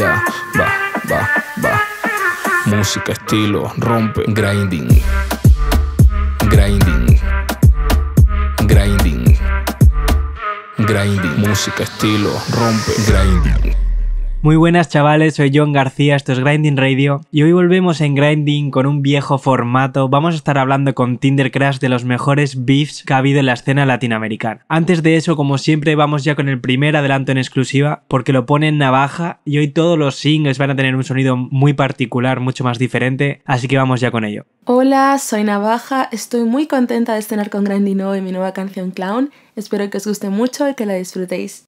ya, va, va, va. Música, estilo, rompe, grinding, grinding, grinding, grinding. Música, estilo, rompe, grinding. Muy buenas chavales, soy John García, esto es Grinding Radio y hoy volvemos en Grinding con un viejo formato. Vamos a estar hablando con Tinder Crash de los mejores beefs que ha habido en la escena latinoamericana. Antes de eso, como siempre, vamos ya con el primer adelanto en exclusiva porque lo pone en navaja y hoy todos los singles van a tener un sonido muy particular, mucho más diferente, así que vamos ya con ello. Hola, soy Navaja, estoy muy contenta de estrenar con Grinding hoy mi nueva canción Clown. Espero que os guste mucho y que la disfrutéis.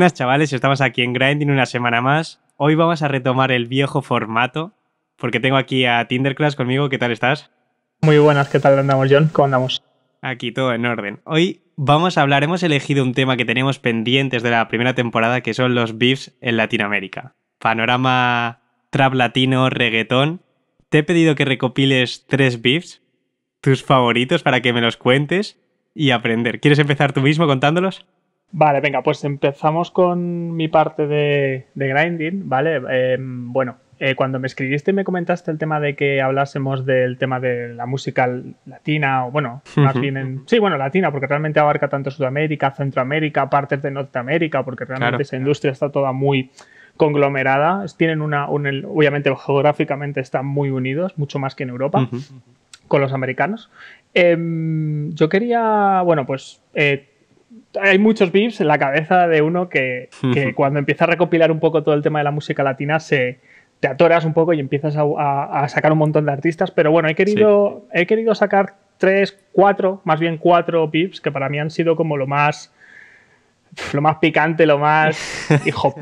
buenas chavales, estamos aquí en Grinding una semana más. Hoy vamos a retomar el viejo formato, porque tengo aquí a Tinderclass conmigo, ¿qué tal estás? Muy buenas, ¿qué tal andamos John? ¿Cómo andamos? Aquí todo en orden. Hoy vamos a hablar, hemos elegido un tema que tenemos pendientes de la primera temporada, que son los beefs en Latinoamérica. Panorama trap latino, reggaetón. Te he pedido que recopiles tres beefs, tus favoritos, para que me los cuentes y aprender. ¿Quieres empezar tú mismo contándolos? Vale, venga, pues empezamos con mi parte de, grinding, ¿vale? Em, bueno, eh, cuando me escribiste y me comentaste el tema de que hablásemos del tema de la música latina, o bueno, más bien sí, bueno, latina, porque realmente abarca tanto Sudamérica, Centroamérica, partes de Norteamérica, porque realmente esa industria está toda muy conglomerada, tienen una, obviamente geográficamente están muy unidos, mucho más que en Europa. con los americanos. Em, yo quería, bueno, pues eh, hay muchos bips en la cabeza de uno que, cuando empieza a recopilar un poco todo el tema de la música latina se te atoras un poco y empiezas a, sacar un montón de artistas. Pero bueno, he querido, he querido sacar tres, cuatro, más bien cuatro bips que para mí han sido como lo más lo más picante, lo más hijo,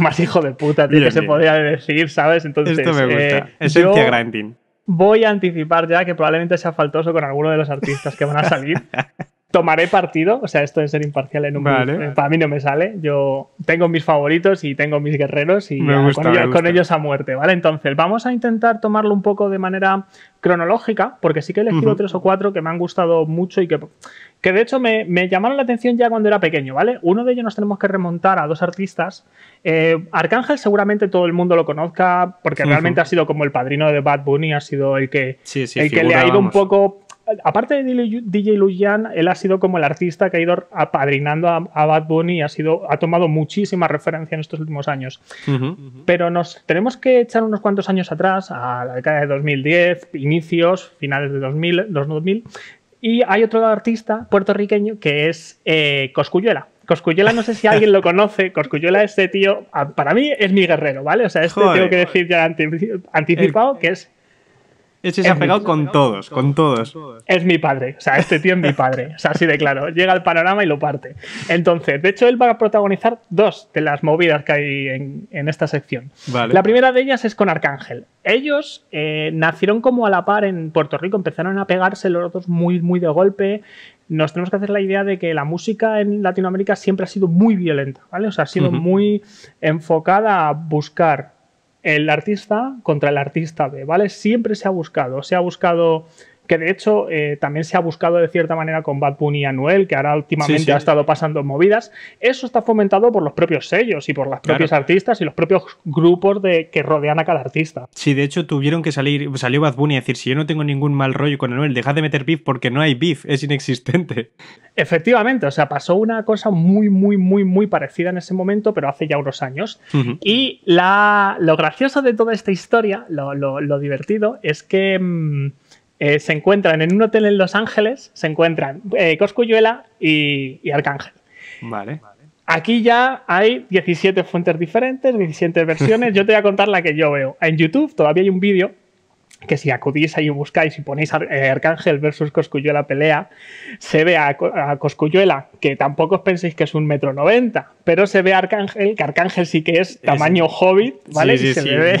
más hijo de puta que se podría decir, ¿sabes? Entonces, Esto me eh, gusta. Esencia grinding voy a anticipar ya que probablemente sea faltoso con alguno de los artistas que van a salir, tomaré partido, o sea, esto de ser imparcial en un eh, para mí no me sale. Yo tengo mis favoritos y tengo mis guerreros y me con, ellos, con, ellos, a muerte, ¿vale? Entonces, vamos a intentar tomarlo un poco de manera cronológica, porque sí que he elegido tres o cuatro que me han gustado mucho y que, que de hecho me, llamaron la atención ya cuando era pequeño, ¿vale? Uno de ellos nos tenemos que remontar a dos artistas. Eh, Arcángel seguramente todo el mundo lo conozca porque realmente ha sido como el padrino de Bad Bunny, ha sido el que, el que le ha ido un poco aparte de DJ Luján, él ha sido como el artista que ha ido apadrinando a, Bad Bunny y ha, sido, ha tomado muchísima referencia en estos últimos años. Pero nos tenemos que echar unos cuantos años atrás, a la década de 2010, inicios, finales de 2000, 2000 y hay otro artista puertorriqueño que es eh, Cosculluela. Cosculluela, no sé si alguien lo conoce. Coscuyuela, este tío, para mí es mi guerrero, ¿vale? O sea, este tengo que decir ya anticipado que es se ha pegado con todos, con todos. Es mi padre, o sea, este tío es mi padre, o sea, así de claro, llega al panorama y lo parte. Entonces, de hecho, él va a protagonizar dos de las movidas que hay en, esta sección. La primera de ellas es con Arcángel. Ellos eh, nacieron como a la par en Puerto Rico, empezaron a pegarse los otros muy, muy de golpe. Nos tenemos que hacer la idea de que la música en Latinoamérica siempre ha sido muy violenta, ¿vale? O sea, ha sido muy enfocada a buscar el artista contra el artista B, ¿vale? Siempre se ha buscado, se ha buscado que de hecho eh, también se ha buscado de cierta manera con Bad Bunny y Anuel, que ahora últimamente ha estado pasando movidas. Eso está fomentado por los propios sellos y por las propias artistas y los propios grupos de, que rodean a cada artista. Sí, de hecho tuvieron que salir, salió Bad Bunny a decir, si yo no tengo ningún mal rollo con Anuel, dejad de meter beef porque no hay beef, es inexistente. Efectivamente, o sea, pasó una cosa muy, muy, muy, muy parecida en ese momento, pero hace ya unos años. Y la, lo gracioso de toda esta historia, lo, divertido, es que... Mm, eh, se encuentran en un hotel en Los Ángeles, se encuentran eh, Coscuyuela y, y Arcángel. Vale. Aquí ya hay 17 fuentes diferentes, 17 versiones. Yo te voy a contar la que yo veo. En YouTube todavía hay un vídeo que si acudís ahí y buscáis y ponéis eh, Arcángel versus Cosculluela pelea, se ve a, Cosculluela, que tampoco os penséis que es un metro noventa, pero se ve a Arcángel, que Arcángel sí que es tamaño hobbit, ¿vale? se, ve,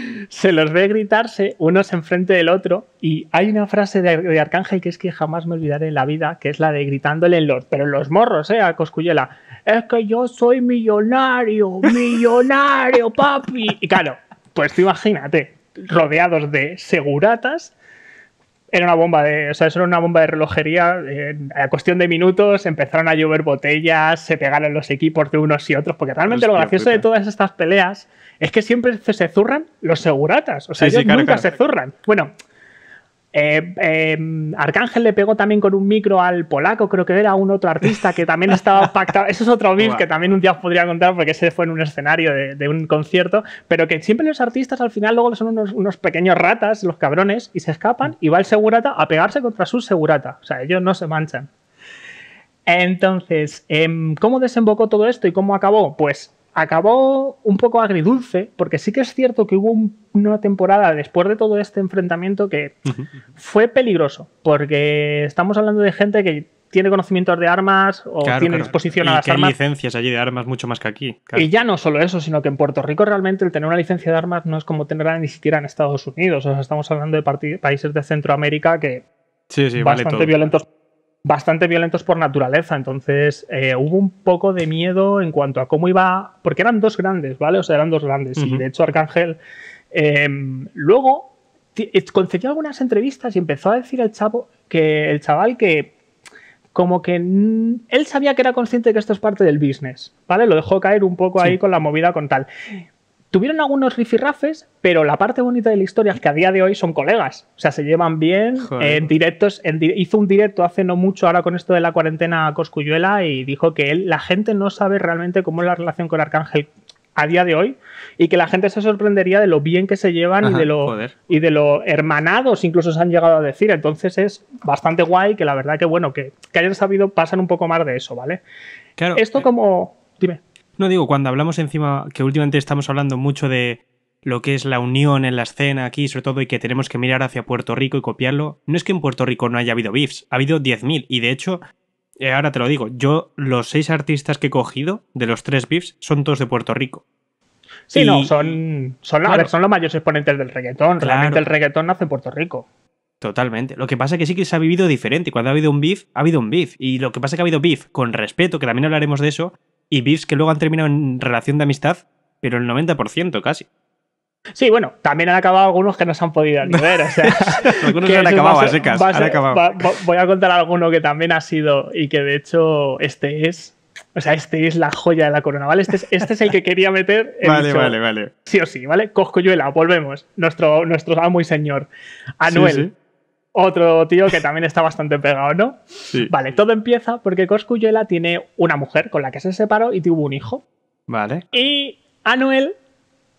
los ve gritarse unos enfrente del otro, y hay una frase de, Arcángel que es que jamás me olvidaré en la vida, que es la de gritándole en los, pero los morros, ¿eh? A Cosculluela, es que yo soy millonario, millonario, papi. Y claro, pues tú imagínate, rodeados de seguratas. Era una bomba de, o sea, eso era una bomba de relojería. a cuestión de minutos empezaron a llover botellas, se pegaron los equipos de unos y otros, porque realmente lo gracioso de todas estas peleas es que siempre se zurran los seguratas. O sea, nunca se zurran. Bueno, eh, eh, Arcángel le pegó también con un micro al polaco, creo que era un otro artista que también estaba pactado. Eso es otro beat que también un día os podría contar porque ese fue en un escenario de, un concierto, pero que siempre los artistas al final luego son unos, pequeños ratas, los cabrones, y se escapan y va el segurata a pegarse contra su segurata. O sea, ellos no se manchan. Entonces, em, ¿cómo desembocó todo esto y cómo acabó? Pues acabó un poco agridulce, porque sí que es cierto que hubo una temporada después de todo este enfrentamiento que fue peligroso, porque estamos hablando de gente que tiene conocimientos de armas o tiene disposición a las armas. licencias allí de armas mucho más que aquí. Y ya no solo eso, sino que en Puerto Rico realmente el tener una licencia de armas no es como tenerla ni siquiera en Estados Unidos. O sea, estamos hablando de países de Centroamérica que bastante violentos bastante violentos por naturaleza, entonces eh, hubo un poco de miedo en cuanto a cómo iba, porque eran dos grandes, ¿vale? O sea, eran dos grandes, y de hecho Arcángel em, luego eh, concedió algunas entrevistas y empezó a decir al chavo que el chaval que como que él sabía que era consciente de que esto es parte del business, ¿vale? Lo dejó caer un poco ahí con la movida con tal tuvieron algunos rifirrafes, pero la parte bonita de la historia es que a día de hoy son colegas. O sea, se llevan bien. Eh, en directos, hizo un directo hace no mucho ahora con esto de la cuarentena a Coscuyuela y dijo que la gente no sabe realmente cómo es la relación con Arcángel a día de hoy y que la gente se sorprendería de lo bien que se llevan y, de lo, y de lo hermanados incluso se han llegado a decir. Entonces es bastante guay que la verdad que bueno, que, que hayan sabido pasan un poco más de eso, ¿vale? Esto eh, como... Dime. No digo, cuando hablamos encima, que últimamente estamos hablando mucho de lo que es la unión en la escena aquí, sobre todo, y que tenemos que mirar hacia Puerto Rico y copiarlo, no es que en Puerto Rico no haya habido beefs, ha habido 10.000, y de hecho, eh, ahora te lo digo, yo los seis artistas que he cogido de los tres beefs son todos de Puerto Rico. Sí, no, son, son, los mayores exponentes del reggaetón, realmente el reggaetón nace en Puerto Rico. Totalmente. Lo que pasa es que sí que se ha vivido diferente. Cuando ha habido un beef, ha habido un beef. Y lo que pasa es que ha habido beef con respeto, que también hablaremos de eso, y beefs que luego han terminado en relación de amistad, pero el 90% casi. Sí, bueno, también han acabado algunos que no se han podido ver O sea, algunos que han acabado a secas. han acabado. voy a contar alguno que también ha sido y que de hecho este es. O sea, este es la joya de la corona, ¿vale? Este es, este es el que quería meter. vale, vale, vale. Sí o sí, ¿vale? Coscoyuela, volvemos. Nuestro, nuestro amo y señor. Anuel otro tío que también está bastante pegado, ¿no? Sí. Vale, todo empieza porque Coscuyuela tiene una mujer con la que se separó y tuvo un hijo. Vale. Y Anuel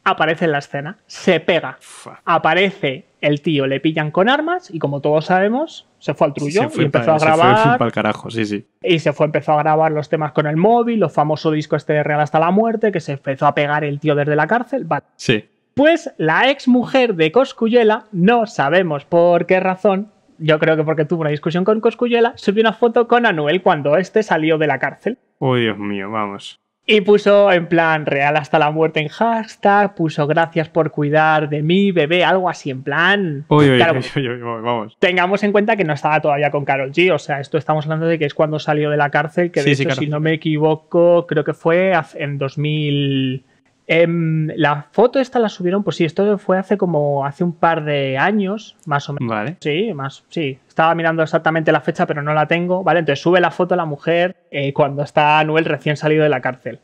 aparece en la escena, se pega. Aparece el tío, le pillan con armas y como todos sabemos, se fue al trullo y empezó a grabar. Se fue, carajo, sí, sí. Y se fue, empezó a grabar los temas con el móvil, los famosos disco este de Real hasta la muerte, que se empezó a pegar el tío desde la cárcel. Sí. Pues la ex mujer de Coscuyela, no sabemos por qué razón, yo creo que porque tuvo una discusión con Coscuyela, subió una foto con Anuel cuando este salió de la cárcel. Oh, Dios mío, vamos. Y puso en plan real hasta la muerte en hashtag, puso gracias por cuidar de mi bebé, algo así en plan. vamos. Tengamos en cuenta que no estaba todavía con Carol G, o sea, esto estamos hablando de que es cuando salió de la cárcel, que de hecho, si no me equivoco, creo que fue en 2000. Em, la foto esta la subieron, pues sí, esto fue hace como hace un par de años, más o menos. Vale. Sí, más, sí. Estaba mirando exactamente la fecha, pero no la tengo, ¿vale? Entonces sube la foto la mujer eh, cuando está Anuel recién salido de la cárcel.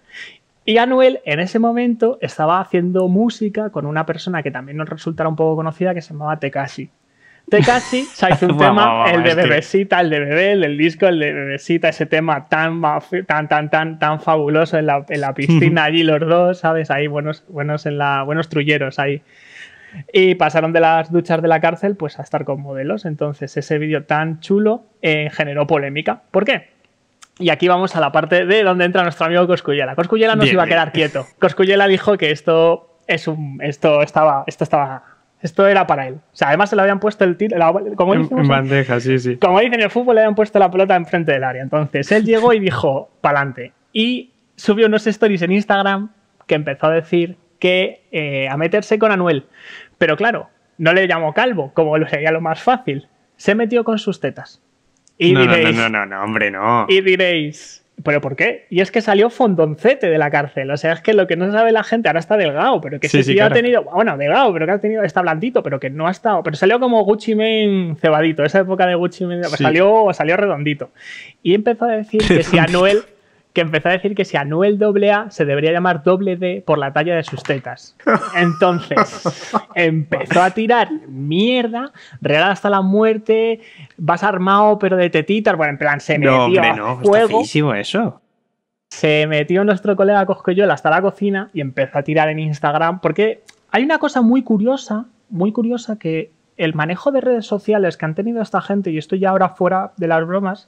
Y Anuel en ese momento estaba haciendo música con una persona que también nos resultará un poco conocida que se llamaba Tekashi casi, se hizo un tema, el de bebesita, el de bebé, el disco, el de bebesita, ese tema tan, tan, tan, tan, fabuloso en la, piscina allí los dos, ¿sabes? Ahí buenos, buenos, en la, buenos trulleros ahí. Y pasaron de las duchas de la cárcel pues a estar con modelos. Entonces ese vídeo tan chulo eh, generó polémica. ¿Por qué? Y aquí vamos a la parte de donde entra nuestro amigo Coscuyela. Coscuyela nos iba a quedar quieto. Coscuyela dijo que esto es un, esto estaba, esto estaba esto era para él. O sea, además se le habían puesto el tiro... Como en, bandeja, sí, sí. Como dicen en el fútbol, le habían puesto la pelota enfrente del área. Entonces él llegó y dijo, pa'lante. Y subió unos stories en Instagram que empezó a decir que eh, a meterse con Anuel. Pero claro, no le llamó calvo, como lo sería lo más fácil. Se metió con sus tetas. Y diréis, no, no, no, no, hombre, no. Y diréis, ¿Pero por qué? Y es que salió fondoncete de la cárcel. O sea, es que lo que no sabe la gente, ahora está delgado, pero que sí, sí, ha tenido. Bueno, delgado, pero que ha tenido. Está blandito, pero que no ha estado. Pero salió como Gucci Mane cebadito. Esa época de Gucci Mane salió, salió redondito. Y empezó a decir que si Noel que empezó a decir que si Anuel doble A se debería llamar doble D por la talla de sus tetas. Entonces, empezó a tirar mierda, real hasta la muerte, vas armado pero de tetitas, bueno, en plan se metió no, eso. Se metió nuestro colega Coscoyol hasta la cocina y empezó a tirar en Instagram porque hay una cosa muy curiosa, muy curiosa que el manejo de redes sociales que han tenido esta gente, y estoy ya ahora fuera de las bromas,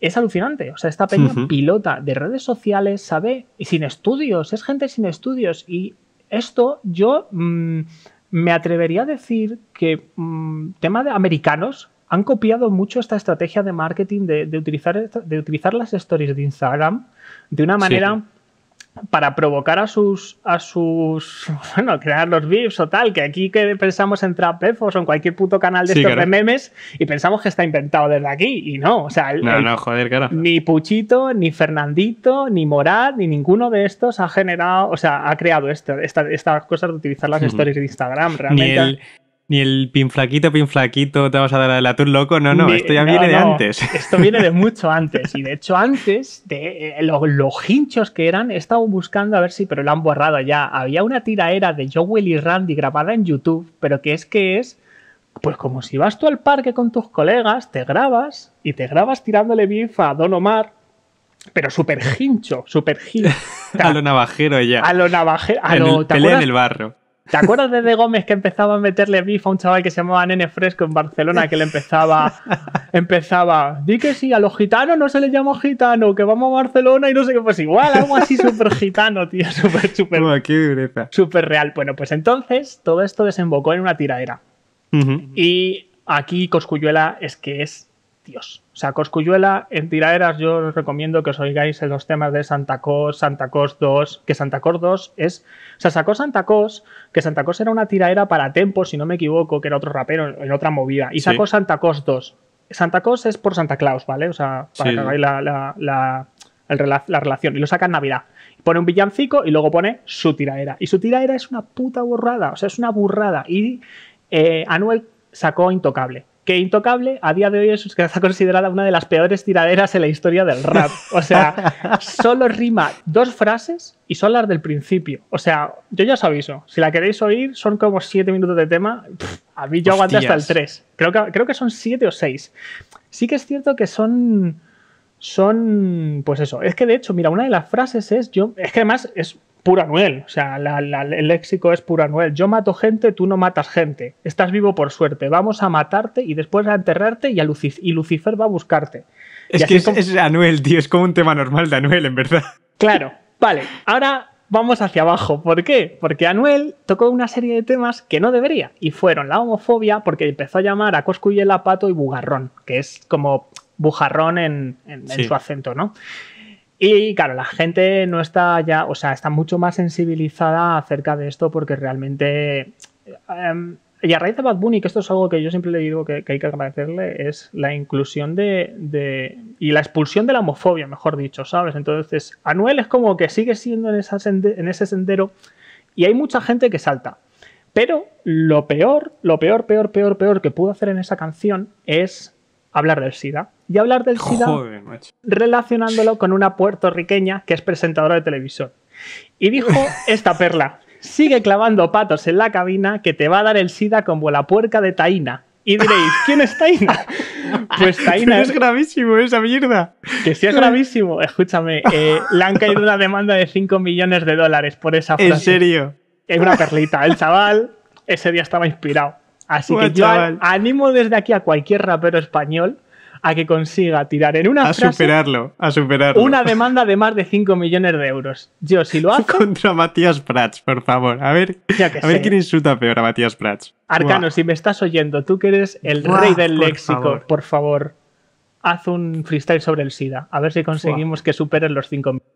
es alucinante. O sea, esta peña pilota de redes sociales, sabe, y sin estudios, es gente sin estudios. Y esto yo mm, me atrevería a decir que mm, tema de americanos han copiado mucho esta estrategia de marketing de, utilizar, de utilizar las stories de Instagram de una manera para provocar a sus, a sus, bueno, crear los VIPs o tal, que aquí que pensamos en Trapefos o en cualquier puto canal de estos de memes y pensamos que está inventado desde aquí y no, o sea, ni Puchito, ni Fernandito, ni Morad, ni ninguno de estos ha generado, o sea, ha creado esto, esta, estas cosas de utilizar las stories de Instagram, realmente ni el pinflaquito, pinflaquito, te vas a dar el atún loco. No, no, esto ya viene de antes. Esto viene de mucho antes. Y de hecho, antes, de eh, los, hinchos que eran, he estado buscando a ver si, pero lo han borrado ya. Había una era de Joe y Randy grabada en YouTube, pero que es que es. Pues como si vas tú al parque con tus colegas, te grabas y te grabas tirándole bif a Don Omar, pero súper hincho, súper hincho. a lo navajero ya. A lo navajero. A el, en el barro. ¿Te acuerdas de De Gómez que empezaba a meterle bif a un chaval que se llamaba Nene Fresco en Barcelona que le empezaba, empezaba, di que sí, a los gitanos no se les llama gitano, que vamos a Barcelona y no sé qué, pues igual, algo así súper gitano, tío, súper, súper. qué dureza. Súper real. Bueno, pues entonces todo esto desembocó en una tiradera. Y aquí Cosculluela es que es o sea, en tiraderas yo os recomiendo que os oigáis en los temas de Santa Cos, Santa Cos 2, que Santa Cos 2 es... O sea, sacó Santa Cos, que Santa Cos era una tiraera para Tempo, si no me equivoco, que era otro rapero en otra movida, y sacó Santa Cos 2. Santa Cos es por Santa Claus, ¿vale? O sea, para que hagáis la, relación. Y lo saca en Navidad pone un villancico y luego pone su tiraera. Y su tiraera es una puta burrada, o sea, es una burrada. Y eh, Anuel sacó Intocable que Intocable a día de hoy es considerada una de las peores tiraderas en la historia del rap. O sea, solo rima dos frases y son las del principio. O sea, yo ya os aviso, si la queréis oír, son como siete minutos de tema. a mí yo aguanto hasta el tres. Creo que, creo que son siete o seis. Sí que es cierto que son son, pues eso, es que de hecho, mira, una de las frases es, yo, es que además es pura Anuel. O sea, el léxico es pura Anuel. Yo mato gente, tú no matas gente. Estás vivo por suerte. Vamos a matarte y después a enterrarte y, a y Lucifer va a buscarte. Es que es, Anuel, tío. Es como un tema normal de Anuel, en verdad. Claro. Vale. Ahora vamos hacia abajo. ¿Por qué? Porque Anuel tocó una serie de temas que no debería. Y fueron la homofobia, porque empezó a llamar a Coscuyela Pato y Bugarrón, que es como bujarrón en su acento, ¿no? Y claro, la gente no está ya, o sea, está mucho más sensibilizada acerca de esto porque realmente... Em, y a raíz de Bad Bunny, que esto es algo que yo siempre le digo que, hay que agradecerle, es la inclusión de, y la expulsión de la homofobia, mejor dicho, ¿sabes? Entonces, Anuel es como que sigue siendo en, esa en ese sendero y hay mucha gente que salta. Pero lo peor, lo peor, peor, peor, peor que pudo hacer en esa canción es hablar del SIDA. Y hablar del SIDA relacionándolo con una puertorriqueña que es presentadora de televisión. Y dijo esta perla, sigue clavando patos en la cabina que te va a dar el SIDA como la puerca de Taina. Y diréis, ¿quién es Taina? Pues Taina. es gravísimo esa mierda. Que sí es gravísimo. Escúchame, eh, le han caído una demanda de 5 millones de dólares por esa frase. ¿En serio? Es una perlita. El chaval ese día estaba inspirado. Así que yo chaval. animo desde aquí a cualquier rapero español a que consiga tirar en una a superarlo, a superarlo. una demanda de más de 5 millones de euros. Yo, si lo hago... Contra Matías Prats, por favor. A ver, a ver quién insulta peor a Matías Prats. Arcano, si me estás oyendo, tú que eres el rey del léxico, por favor, haz un freestyle sobre el SIDA. A ver si conseguimos que superen los 5 millones.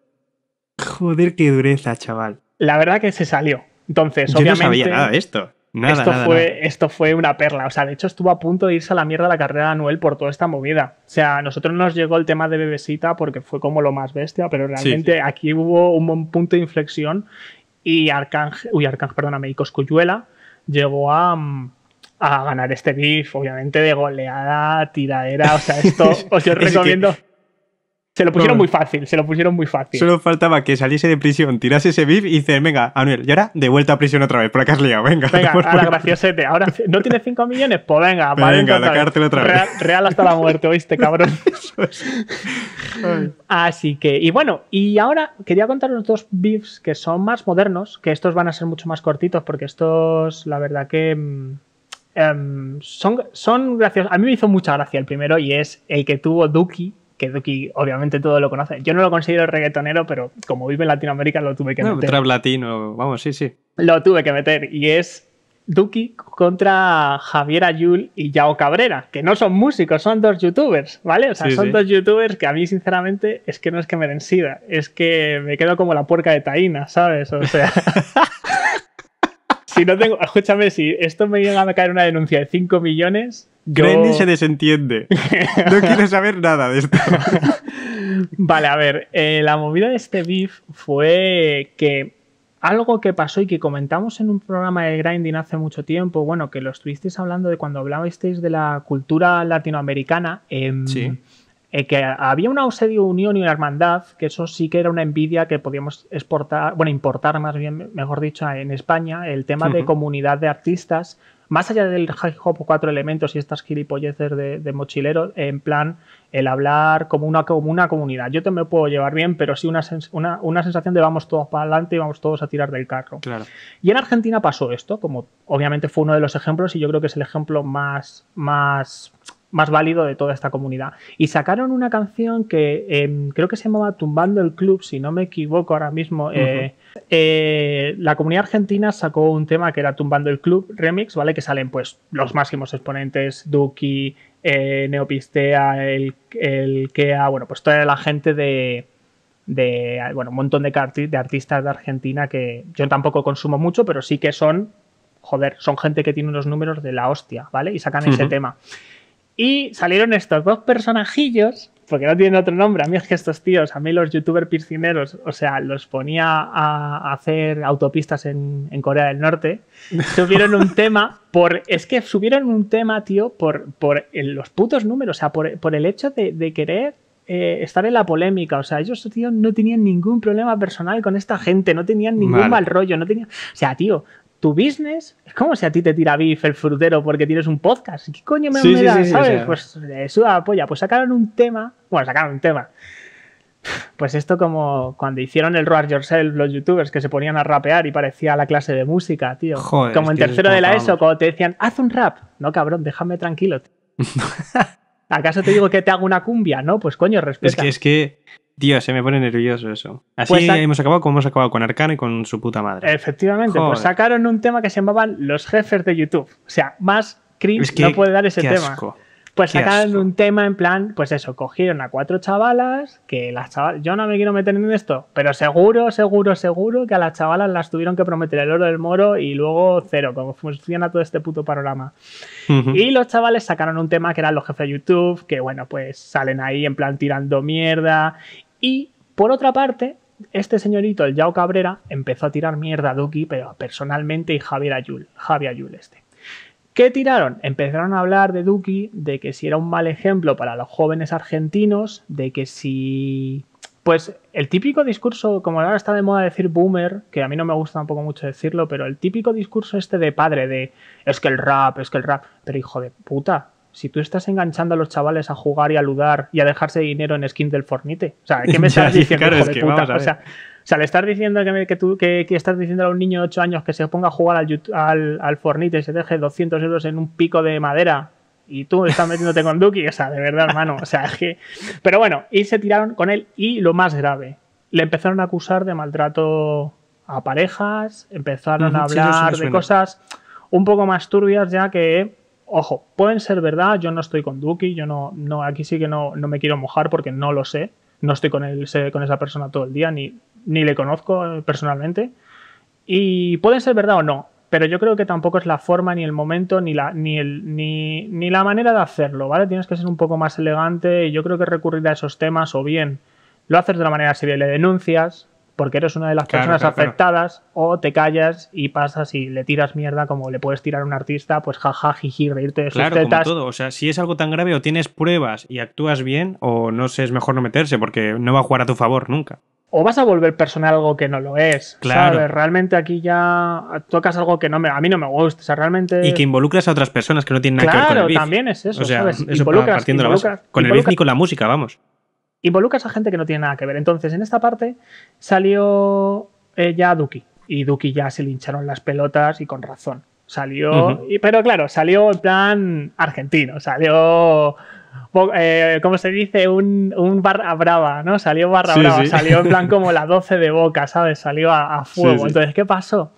Joder, qué dureza, chaval. La verdad que se salió. Entonces, Yo no sabía nada de esto esto, fue, esto fue una perla. O sea, de hecho estuvo a punto de irse a la mierda la carrera de Anuel por toda esta movida. O sea, a nosotros nos llegó el tema de Bebesita porque fue como lo más bestia, pero realmente aquí hubo un buen punto de inflexión y Arcángel, uy, Arcángel, perdóname, y Cosculluela llegó mm, a, ganar este GIF, obviamente de goleada, tiradera. O sea, esto os yo recomiendo. Se lo pusieron muy fácil, se lo pusieron muy fácil. Solo faltaba que saliese de prisión, tirase ese bif y dices, venga, Anuel, y ahora de vuelta a prisión otra vez, por acá has liado, venga. Venga, por, la graciosete. Ahora, ¿no tiene 5 millones? Pues venga, vale. Venga, la cárcel otra vez. Real, hasta la muerte, ¿oíste, cabrón? Así que, y bueno, y ahora quería contaros dos bifs que son más modernos, que estos van a ser mucho más cortitos, porque estos, la verdad que... Mm, em, son, son graciosos. A mí me hizo mucha gracia el primero y es el que tuvo Duki que Duki obviamente todo lo conoce. Yo no lo considero reggaetonero, pero como vive en Latinoamérica lo tuve que meter. latino, vamos, sí, sí. Lo tuve que meter y es Duki contra Javier Ayul y Yao Cabrera, que no son músicos, son dos youtubers, ¿vale? O sea, son dos youtubers que a mí, sinceramente, es que no es que me den sida, es que me quedo como la puerca de Taína, ¿sabes? O sea. si no tengo, escúchame, si esto me llega a caer una denuncia de 5 millones. Yo... se desentiende. No quiere saber nada de esto. vale, a ver, eh, la movida de este beef fue que algo que pasó y que comentamos en un programa de Grinding hace mucho tiempo, bueno, que lo estuvisteis hablando de cuando hablabais de la cultura latinoamericana. Em, sí eh, que había un de unión y una hermandad, que eso sí que era una envidia que podíamos exportar, bueno, importar más bien, mejor dicho, en España, el tema de comunidad de artistas, más allá del high hop cuatro elementos y estas gilipolleces de, de mochileros, en plan el hablar como una, como comunidad. Yo te me puedo llevar bien, pero sí una, una, sensación de vamos todos para adelante y vamos todos a tirar del carro. Y en Argentina pasó esto, como obviamente fue uno de los ejemplos y yo creo que es el ejemplo más, más más válido de toda esta comunidad. Y sacaron una canción que em, creo que se llamaba Tumbando el Club, si no me equivoco ahora mismo. Eh, eh, la comunidad argentina sacó un tema que era Tumbando el Club Remix, ¿vale? Que salen pues los máximos exponentes, Duki, eh, Neopistea, el, el Kea, bueno, pues toda la gente de, bueno, un montón de, artistas de Argentina que yo tampoco consumo mucho, pero sí que son, joder, son gente que tiene unos números de la hostia, ¿vale? Y sacan ese tema. Y salieron estos dos personajillos, porque no tienen otro nombre. A mí es que estos tíos, a mí los youtubers piscineros, o sea, los ponía a hacer autopistas en, Corea del Norte. Subieron un tema por. Es que subieron un tema, tío, por, por los putos números, o sea, por, el hecho de, querer eh, estar en la polémica. O sea, ellos, tío, no tenían ningún problema personal con esta gente, no tenían ningún mal rollo, no tenían. O sea, tío, tu business es como si a ti te tira bif el frutero porque tienes un podcast. ¿Qué coño me, sí, sabes? Pues eso eh, suda polla. Pues sacaron un tema. Bueno, sacaron un tema. Pues esto como cuando hicieron el Roar Yourself los youtubers que se ponían a rapear y parecía la clase de música, tío. como en tercero de la ESO, cuando te decían, haz un rap. No, cabrón, déjame tranquilo. ¿Acaso te digo que te hago una cumbia? No, pues coño, respeta. Es que, es que Dios, se me pone nervioso eso. Así pues hemos acabado como hemos acabado con Arcano y con su puta madre. Efectivamente, pues sacaron un tema que se llamaban Los jefes de YouTube. O sea, más cringe no puede dar ese tema. Pues sacaron un tema en plan, pues eso, cogieron a cuatro chavalas, que las chavalas, yo no me quiero meter en esto, pero seguro, seguro, seguro que a las chavalas las tuvieron que prometer el oro del moro y luego cero, como funciona todo este puto panorama. Y los chavales sacaron un tema que eran los jefes de YouTube, que bueno, pues salen ahí en plan tirando mierda y por otra parte, este señorito, el Yao Cabrera, empezó a tirar mierda a Duki, pero personalmente y Javier Ayul, Javier Ayul este. ¿Qué tiraron? Empezaron a hablar de Duki, de que si era un mal ejemplo para los jóvenes argentinos, de que si... Pues el típico discurso, como ahora está de moda decir boomer, que a mí no me gusta tampoco mucho decirlo, pero el típico discurso este de padre, de es que el rap, es que el rap, pero hijo de puta, si tú estás enganchando a los chavales a jugar y a ludar y a dejarse dinero en skins del Fornite, o sea, ¿qué me estás diciendo? hijo O, sea, le estás diciendo que, tú que, estás diciendo a un niño de 8 años que se ponga a jugar al, Fornite y se deje 200 euros en un pico de madera y tú estás metiéndote con Duki, o sea, de verdad, hermano, o sea, es que... Pero bueno, y se tiraron con él y lo más grave, le empezaron a acusar de maltrato a parejas, empezaron a hablar de cosas un poco más turbias ya que ojo, pueden ser verdad, yo no estoy con Duki, yo no, no aquí sí que no, me quiero mojar porque no lo sé, no estoy con, él, con esa persona todo el día, ni, ni le conozco eh, personalmente. Y pueden ser verdad o no, pero yo creo que tampoco es la forma, ni el momento, ni la, ni, el, ni, ni la manera de hacerlo, ¿vale? Tienes que ser un poco más elegante y yo creo que recurrir a esos temas o bien lo haces de la manera seria y le denuncias, porque eres una de las personas afectadas o te callas y pasas y le tiras mierda como le puedes tirar a un artista, pues jaja, reírte de sus claro, tetas. todo. O sea, si es algo tan grave o tienes pruebas y actúas bien o no sé, es mejor no meterse porque no va a jugar a tu favor nunca. O vas a volver personal algo que no lo es, claro Realmente aquí ya tocas algo que no me, a mí no me gusta, o realmente... Y que involucras a otras personas que no tienen nada que ver con el Claro, también es eso, o sea, involucras, la Con el beat ni con la música, vamos involucras a gente que no tiene nada que ver. Entonces, en esta parte salió eh, ya Duki. Y Duki ya se lincharon las pelotas y con razón. Salió. y, pero claro, salió en plan argentino. Salió. como eh, ¿Cómo se dice? Un, un, barra brava, ¿no? Salió barra brava. Salió en plan como la 12 de boca, ¿sabes? Salió a, fuego. Entonces, ¿qué pasó?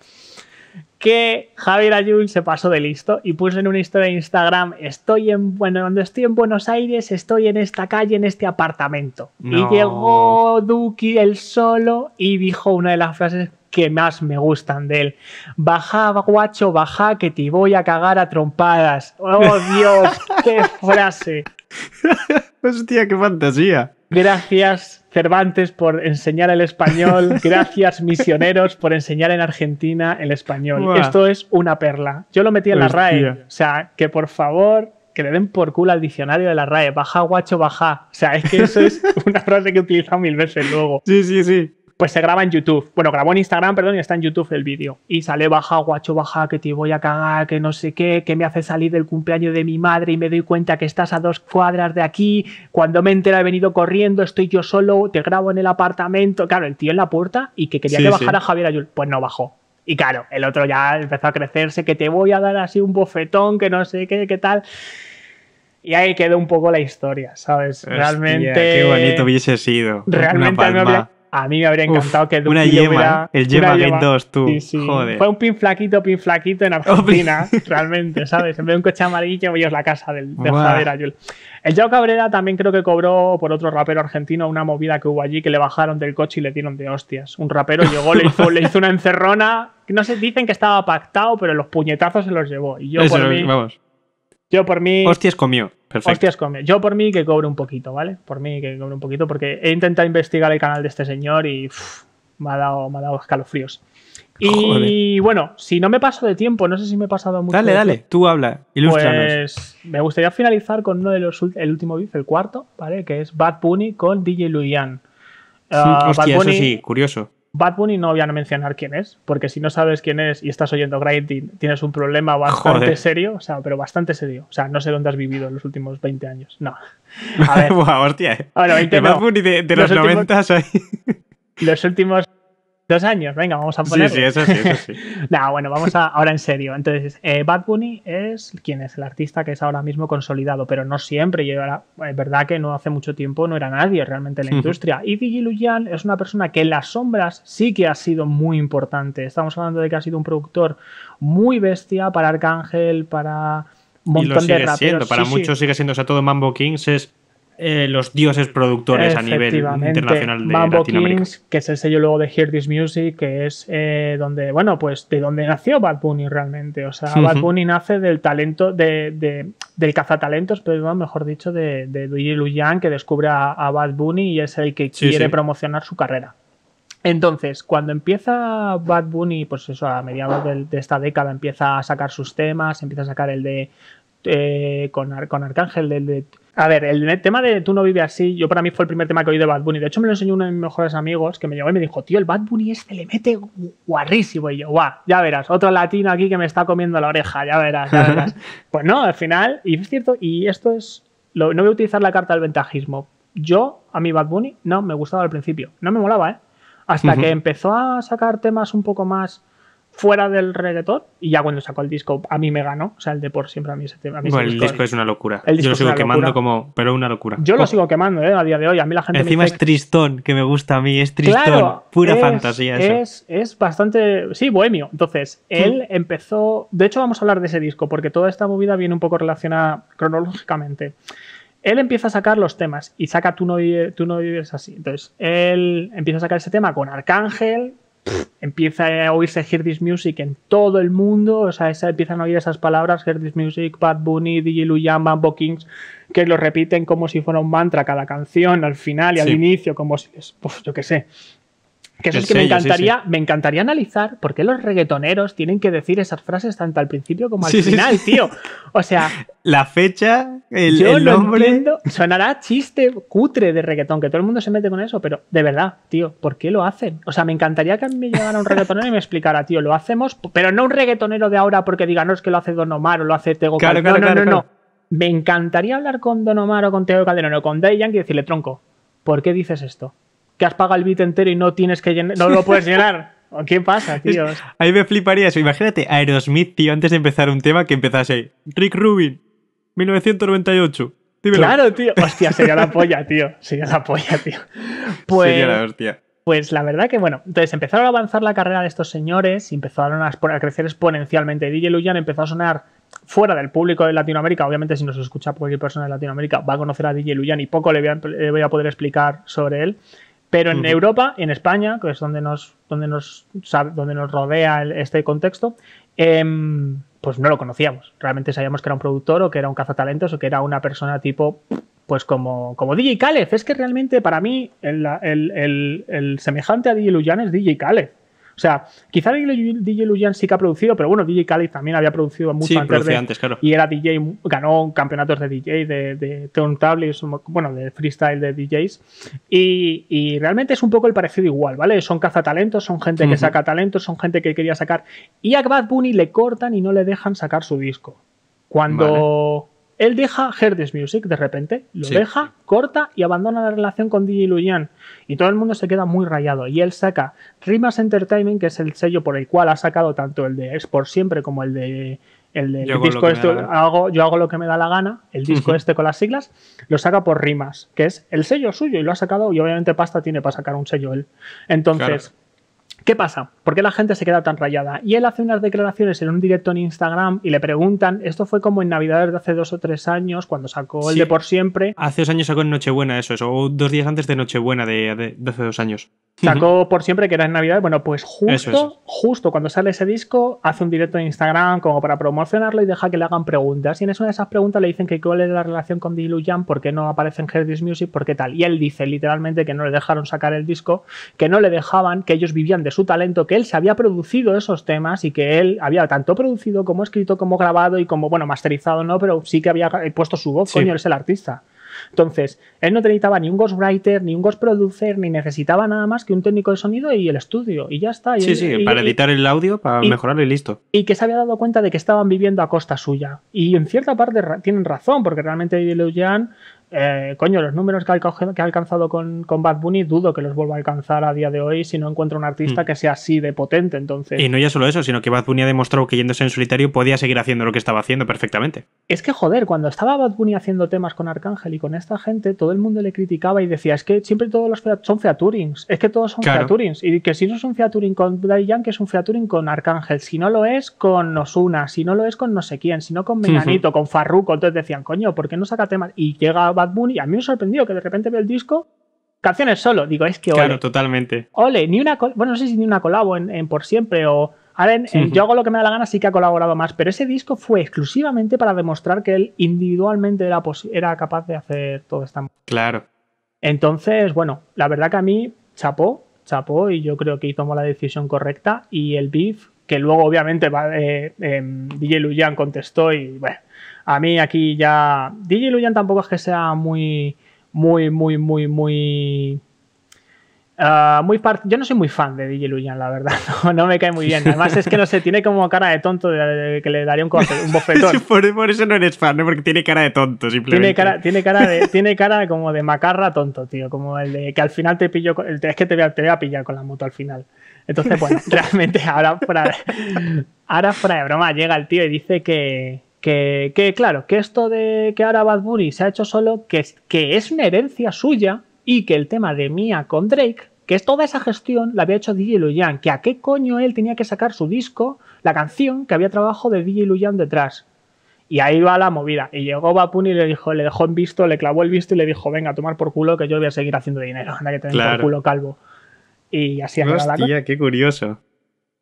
que Javier Ayul se pasó de listo y puso en una historia de Instagram, estoy en, bueno, cuando estoy en Buenos Aires, estoy en esta calle, en este apartamento. Y llegó Duki el solo y dijo una de las frases que más me gustan de él. Baja, guacho, baja, que te voy a cagar a trompadas. Oh, Dios, qué frase. Hostia, qué fantasía. Gracias Cervantes por enseñar el español, gracias misioneros por enseñar en Argentina el español. Esto es una perla. Yo lo metí en la RAE, o sea, que por favor que le den por culo al diccionario de la RAE, baja guacho, baja. O sea, es que eso es una frase que he utilizado mil veces luego. Sí, sí, sí pues se graba en YouTube. Bueno, grabó en Instagram, perdón, y está en YouTube el vídeo. Y sale baja, guacho, baja, que te voy a cagar, que no sé qué, que me hace salir del cumpleaños de mi madre y me doy cuenta que estás a dos cuadras de aquí. Cuando me entero he venido corriendo, estoy yo solo, te grabo en el apartamento. Claro, el tío en la puerta y que quería que bajara Javier Ayul. Pues no bajó. Y claro, el otro ya empezó a crecerse, que te voy a dar así un bofetón, que no sé qué, qué tal. Y ahí quedó un poco la historia, ¿sabes? realmente. Qué bonito hubiese sido. Realmente a mí me habría encantado que el Una yema, el Yema Game 2, tú. Sí, Fue un pin flaquito, pin flaquito en Argentina, realmente, ¿sabes? En vez de un coche amarillo, es la casa del, de Javier El Yao Cabrera también creo que cobró por otro rapero argentino una movida que hubo allí que le bajaron del coche y le dieron de hostias. Un rapero llegó, le hizo, una encerrona. No sé, dicen que estaba pactado, pero los puñetazos se los llevó. Y yo por mí. Vamos. Yo por mí. Hostias comió. Hostias Yo por mí que cobro un poquito, ¿vale? Por mí que cobre un poquito, porque he intentado investigar el canal de este señor y me, ha dado, escalofríos. Y bueno, si no me paso de tiempo, no sé si me he pasado mucho. Dale, dale, tú habla, ilústranos. Pues me gustaría finalizar con uno de los el último beef, el cuarto, ¿vale? Que es Bad Bunny con DJ Luian. Ah, hostia, eso sí, curioso. Bad Bunny no voy a mencionar quién es, porque si no sabes quién es y estás oyendo Grinding, tienes un problema ah, bastante serio, o sea, pero bastante serio. O sea, no sé dónde has vivido en los últimos 20 años. No. A ver. favor, hostia. Eh. Bad Bunny de, los, últimos, 90 eh. los últimos Dos años, venga, vamos a poner. Sí, sí, eso sí, eso sí. No, bueno, vamos a, ahora en serio. Entonces, eh, Bad Bunny es quien es el artista que es ahora mismo consolidado, pero no siempre. Y es verdad que no hace mucho tiempo no era nadie realmente en la industria. Y Digi Luyan es una persona que en las sombras sí que ha sido muy importante. Estamos hablando de que ha sido un productor muy bestia para Arcángel, para. Un montón y sigue Siendo, para muchos sigue siendo, o sea, todo Mambo Kings es eh, los dioses productores a nivel internacional de Mambo Kings, que es el sello luego de Hear This Music, que es eh, donde, bueno, pues de donde nació Bad Bunny realmente. O sea, Bad Bunny nace del talento, del cazatalentos, pero mejor dicho, de, Luigi Luyan, que descubre a, Bad Bunny y es el que quiere promocionar su carrera. Entonces, cuando empieza Bad Bunny, pues eso, a mediados de, esta década empieza a sacar sus temas, empieza a sacar el de eh, con, con, Arcángel del de... A ver, el tema de Tú no vives así, yo para mí fue el primer tema que oí de Bad Bunny. De hecho, me lo enseñó uno de mis mejores amigos que me llegó y me dijo, tío, el Bad Bunny este le mete guarrísimo. Y yo, guau, ya verás, otro latino aquí que me está comiendo la oreja, ya verás, ya verás. pues no, al final, y es cierto, y esto es... no voy a utilizar la carta del ventajismo. Yo, a mi Bad Bunny, no me gustaba al principio. No me molaba, ¿eh? Hasta que empezó a sacar temas un poco más fuera del reggaetón y ya cuando sacó el disco a mí me ganó, o sea, el de por siempre a mí, se, a bueno, el disco, es una locura. yo lo sigo quemando como, pero una locura. Yo lo sigo quemando, eh, A día de hoy, a mí la gente... Encima es tristón, que me gusta a mí, es tristón, pura fantasía. Es, bastante, sí, bohemio. Entonces, él empezó, de hecho vamos a hablar de ese disco, porque toda esta movida viene un poco relacionada cronológicamente él empieza a sacar los temas y saca tú no, tú no vives así. Entonces, él empieza a sacar ese tema con Arcángel, empieza a oírse Hear This Music en todo el mundo, o sea, empiezan a oír esas palabras, Hear This Music, Bad Bunny, DJ Luyan, Bambo Kings, que lo repiten como si fuera un mantra cada canción, al final y al inicio, como si, pues, yo qué sé, que es que me encantaría, me encantaría analizar por qué los reggaetoneros tienen que decir esas frases tanto al principio como al final, tío. O sea. La fecha, el, nombre. sonará chiste cutre de reggaetón, que todo el mundo se mete con eso, pero de verdad, tío, ¿por qué lo hacen? O sea, me encantaría que me llegara un reggaetonero y me explicara, tío, lo hacemos, pero no un reggaetonero de ahora porque diga, que lo hace Don Omar o lo hace Tego Calderón. no, no, no. Me encantaría hablar con Don Omar o con Tego Calderón o con Dayan y decirle, tronco, ¿por qué dices esto? que has pagado el bit entero y no tienes que llenar, no lo puedes llenar. ¿Qué pasa, tío? Ahí me fliparía eso. Imagínate Aerosmith, tío, antes de empezar un tema que empezase ahí. Rick Rubin, 1998. Dímelo. Claro, tío. Hostia, sería la polla, tío. Sería la polla, tío. Pues, la hostia. Pues la verdad que, bueno, entonces empezaron a avanzar la carrera de estos señores y empezaron a, crecer exponencialmente. DJ Luyan empezó a sonar fuera del público de Latinoamérica, obviamente si nos escucha cualquier persona de Latinoamérica va a conocer a DJ Luyan y poco le voy a poder explicar sobre él. Pero en Europa, en España, que es donde nos, donde nos, donde nos rodea este contexto, em, pues no lo conocíamos. Realmente sabíamos que era un productor o que era un cazatalentos o que era una persona tipo, pues como, como DJ Khaled. Es que realmente para mí el, semejante a DJ Luján es DJ Khaled. O sea, quizá DJ Luján sí que ha producido, pero bueno, DJ Khaled también había producido mucho antes, de, Y era DJ, ganó campeonatos de DJ, de, de turntables, bueno, de freestyle de DJs. Y, realmente es un poco el parecido igual, ¿vale? Son cazatalentos, son gente que saca talentos, son gente que quería sacar. Y a Bad Bunny le cortan y no le dejan sacar su disco. Cuando él deja Herdes Music de repente, lo deja, corta y abandona la relación con DJ Luyan. Y todo el mundo se queda muy rayado. Y él saca Rimas Entertainment, que es el sello por el cual ha sacado tanto el de Es por siempre como el de. El, de, disco este, yo hago lo que me da la gana, el disco este con las siglas, lo saca por Rimas, que es el sello suyo y lo ha sacado y obviamente pasta tiene para sacar un sello él. Entonces, ¿Qué pasa? ¿Por qué la gente se queda tan rayada? Y él hace unas declaraciones en un directo en Instagram y le preguntan, esto fue como en Navidades de hace dos o tres años, cuando sacó el de por siempre. Hace dos años sacó en Nochebuena eso, eso, o dos días antes de Nochebuena de, hace dos años. Sacó por siempre que era en Navidad, bueno, pues justo, justo cuando sale ese disco, hace un directo en Instagram como para promocionarlo y deja que le hagan preguntas. Y en una de esas preguntas le dicen que cuál es la relación con diluyan por qué no aparece en Herdis Music, por qué tal. Y él dice literalmente que no le dejaron sacar el disco, que no le dejaban, que ellos vivían de de su talento, que él se había producido esos temas y que él había tanto producido como escrito, como grabado y como, bueno, masterizado, no, pero sí que había puesto su voz, coño, él es el artista. Entonces, él no necesitaba ni un ghostwriter, ni un ghost producer, ni necesitaba nada más que un técnico de sonido y el estudio, y ya está. sí, sí, para editar el audio, para mejorar mejorarlo y listo. Y que se había dado cuenta de que estaban viviendo a costa suya. Y en cierta parte tienen razón, porque realmente Luján eh, coño, los números que ha, alcanzado con, Bad Bunny, dudo que los vuelva a alcanzar a día de hoy si no encuentra un artista mm. que sea así de potente. Entonces. Y no ya solo eso, sino que Bad Bunny ha demostrado que yéndose en solitario podía seguir haciendo lo que estaba haciendo perfectamente. Es que joder, cuando estaba Bad Bunny haciendo temas con Arcángel y con esta gente, todo el mundo le criticaba y decía, es que siempre todos los son featurings, es que todos son featurings. Y que si no es un featuring con Dayan que es un featuring con Arcángel. Si no lo es con Osuna, si no lo es con no sé quién, si no con Menanito, con Farruko. Entonces decían, coño, ¿por qué no saca temas? Y llega Bad Bunny. a mí me sorprendió que de repente ve el disco, canciones solo. Digo, es que Claro, totalmente. Ole, ni una. Bueno, no sé si ni una colabo en, Por Siempre o. Yo hago lo que me da la gana, sí que ha colaborado más, pero ese disco fue exclusivamente para demostrar que él individualmente era, era capaz de hacer todo esta. Claro. Entonces, bueno, la verdad que a mí chapó, chapó, y yo creo que tomó la decisión correcta. Y el beef, que luego obviamente eh, em, DJ Luyan contestó y, bueno, a mí aquí ya. DJ Luyan tampoco es que sea muy. Muy, muy, muy, muy. Ah, muy Yo no soy muy fan de DJ Luyan, la verdad. No, me cae muy bien. Además, es que no sé, tiene como cara de tonto de, que le daría un, bofetón. por, eso no eres fan, ¿no? porque tiene cara de tonto, simplemente. Tiene cara, tiene cara, como de macarra tonto, tío. Como el de que al final te pillo. es que te voy, a, te a pillar con la moto al final. Entonces, bueno, realmente ahora fuera, ahora fuera de broma llega el tío y dice que, que, claro, que esto de que ahora Bad Bunny se ha hecho solo, que, que es una herencia suya y que el tema de Mia con Drake, que es toda esa gestión la había hecho DJ Luyan, que a qué coño él tenía que sacar su disco, la canción que había trabajo de DJ Luyan detrás. Y ahí va la movida. Y llegó Bad Bunny y le dijo, le dejó en visto, le clavó el visto y le dijo, venga, a tomar por culo que yo voy a seguir haciendo dinero, anda que te un culo calvo. Y así ha qué curioso.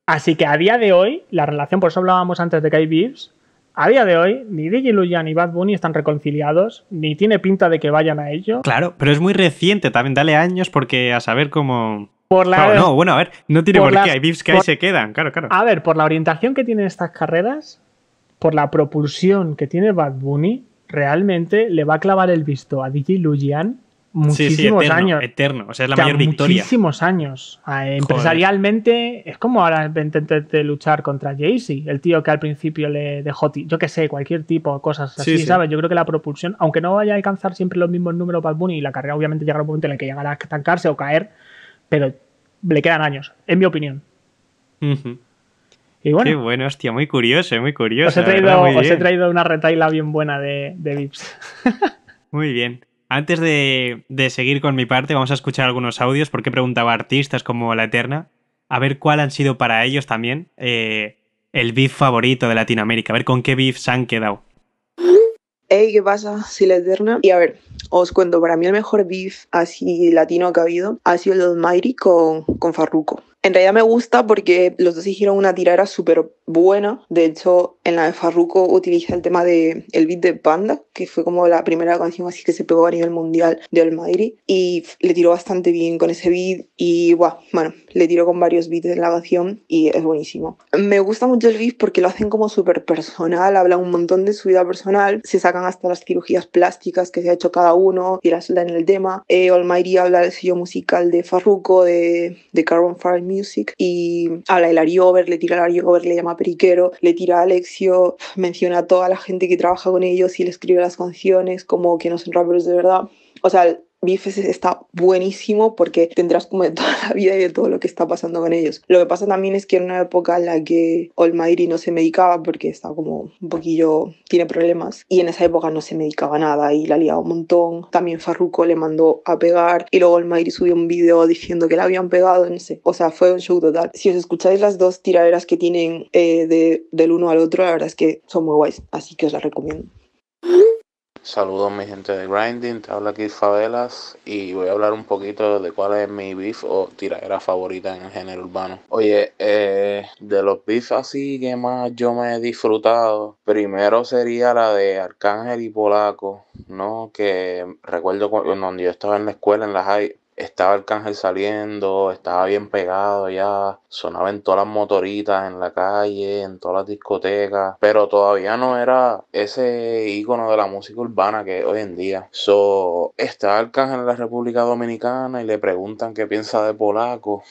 Así que a día de hoy, la relación, por eso hablábamos antes de hay Beavs. A día de hoy, ni DJ ni Bad Bunny están reconciliados, ni tiene pinta de que vayan a ello. Claro, pero es muy reciente también, dale años porque a saber cómo... Por la, no, bueno, a ver, no tiene por, qué, hay beefs que ahí se quedan, claro, claro. A ver, por la orientación que tienen estas carreras, por la propulsión que tiene Bad Bunny, realmente le va a clavar el visto a DJ muchísimos años. Eterno, o sea, es la mayor victoria. Muchísimos años. Ah, empresarialmente es como ahora intenté luchar contra jay el tío que al principio le dejó, yo qué sé, cualquier tipo, de cosas así, ¿sabes? Yo creo que la propulsión, aunque no vaya a alcanzar siempre los mismos números para Bunny y la carrera obviamente llegará un momento en el que llegará a estancarse o caer, pero le quedan años, en mi opinión. Qué bueno, hostia, muy curioso, eh, muy curioso. Os he traído, una retaila bien buena de, de Vips. muy bien. Antes de, seguir con mi parte, vamos a escuchar algunos audios porque preguntaba a artistas como La Eterna, a ver cuál han sido para ellos también eh, el beef favorito de Latinoamérica, a ver con qué beef se han quedado. Hey, ¿qué pasa? Soy La Eterna. Y a ver, os cuento, para mí el mejor beef así latino que ha habido ha sido el de con, con Farruko. En realidad me gusta porque los dos hicieron una tirada súper buena. De hecho, en la de Farruko utiliza el tema de el beat de Panda, que fue como la primera canción así que se pegó a nivel mundial de Almighty. Y le tiró bastante bien con ese beat. Y bueno, bueno le tiró con varios beats en la canción y es buenísimo. Me gusta mucho el beat porque lo hacen como súper personal, habla un montón de su vida personal. Se sacan hasta las cirugías plásticas que se ha hecho cada uno y las dan en el tema. Eh, Almighty habla del sello musical de Farruko, de, de Carbon Farming y habla ah, de Larry Over, le tira a Larry Over, le llama Periquero, le tira a Alexio, menciona a toda la gente que trabaja con ellos y le escribe las canciones, como que no son raperos de verdad. O sea, Beefes está buenísimo porque tendrás como de toda la vida y de todo lo que está pasando con ellos. Lo que pasa también es que en una época en la que Olmairi no se medicaba porque estaba como un poquillo, tiene problemas. Y en esa época no se medicaba nada y la liaba un montón. También Farruko le mandó a pegar y luego Olmairi subió un video diciendo que la habían pegado, no sé. O sea, fue un show total. Si os escucháis las dos tiraderas que tienen eh, del uno al otro, la verdad es que son muy guays. Así que os las recomiendo. Saludos mi gente de Grinding, te habla aquí Favelas y voy a hablar un poquito de cuál es mi beef o tiradera favorita en el género urbano. Oye, eh, de los beefs así que más yo me he disfrutado, primero sería la de Arcángel y Polaco, ¿no? Que recuerdo cuando yo estaba en la escuela, en la high, estaba Arcángel saliendo, estaba bien pegado ya, sonaba en todas las motoritas, en la calle, en todas las discotecas, pero todavía no era ese ícono de la música urbana que hoy en día. So, está Arcángel en la República Dominicana y le preguntan qué piensa de polaco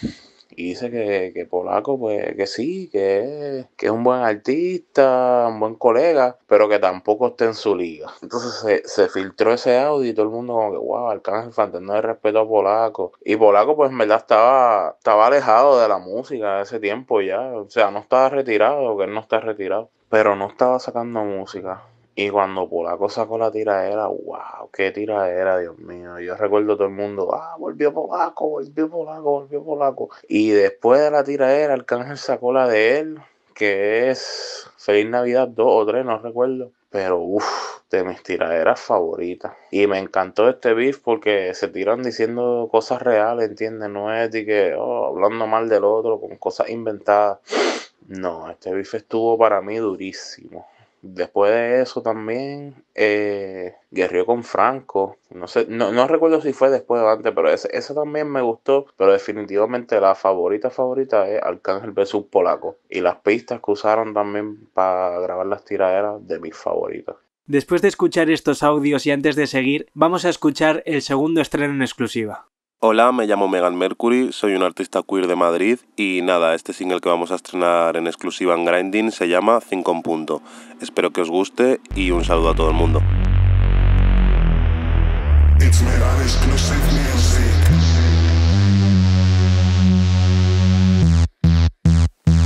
y dice que, Polaco, pues que sí, que es, un buen artista, un buen colega, pero que tampoco está en su liga. Entonces se, filtró ese audio y todo el mundo como que, wow, Arcángel Fantasma no respeto a Polaco. Y Polaco, pues en verdad estaba, estaba alejado de la música de ese tiempo ya. O sea, no estaba retirado, que él no está retirado, pero no estaba sacando música. Y cuando Polaco sacó la tiradera, wow, qué tiradera, Dios mío. Yo recuerdo todo el mundo, ah, volvió Polaco, volvió Polaco, volvió Polaco. Y después de la tiradera, Arcángel sacó la de él, que es Feliz Navidad 2 o 3, no recuerdo. Pero uff, de mis tiraderas favoritas. Y me encantó este beef porque se tiran diciendo cosas reales, ¿entiendes? No es de que, oh, hablando mal del otro, con cosas inventadas. No, este beef estuvo para mí durísimo Después de eso también eh, guerrió con Franco. No sé, no, recuerdo si fue después o antes, pero ese, también me gustó. Pero definitivamente la favorita favorita es Arcángel vs Polaco. Y las pistas que usaron también para grabar las tiraderas de mis favoritas. Después de escuchar estos audios y antes de seguir, vamos a escuchar el segundo estreno en exclusiva. Hola, me llamo Megan Mercury, soy un artista queer de Madrid y nada, este single que vamos a estrenar en exclusiva en Grinding se llama 5 en punto. Espero que os guste y un saludo a todo el mundo.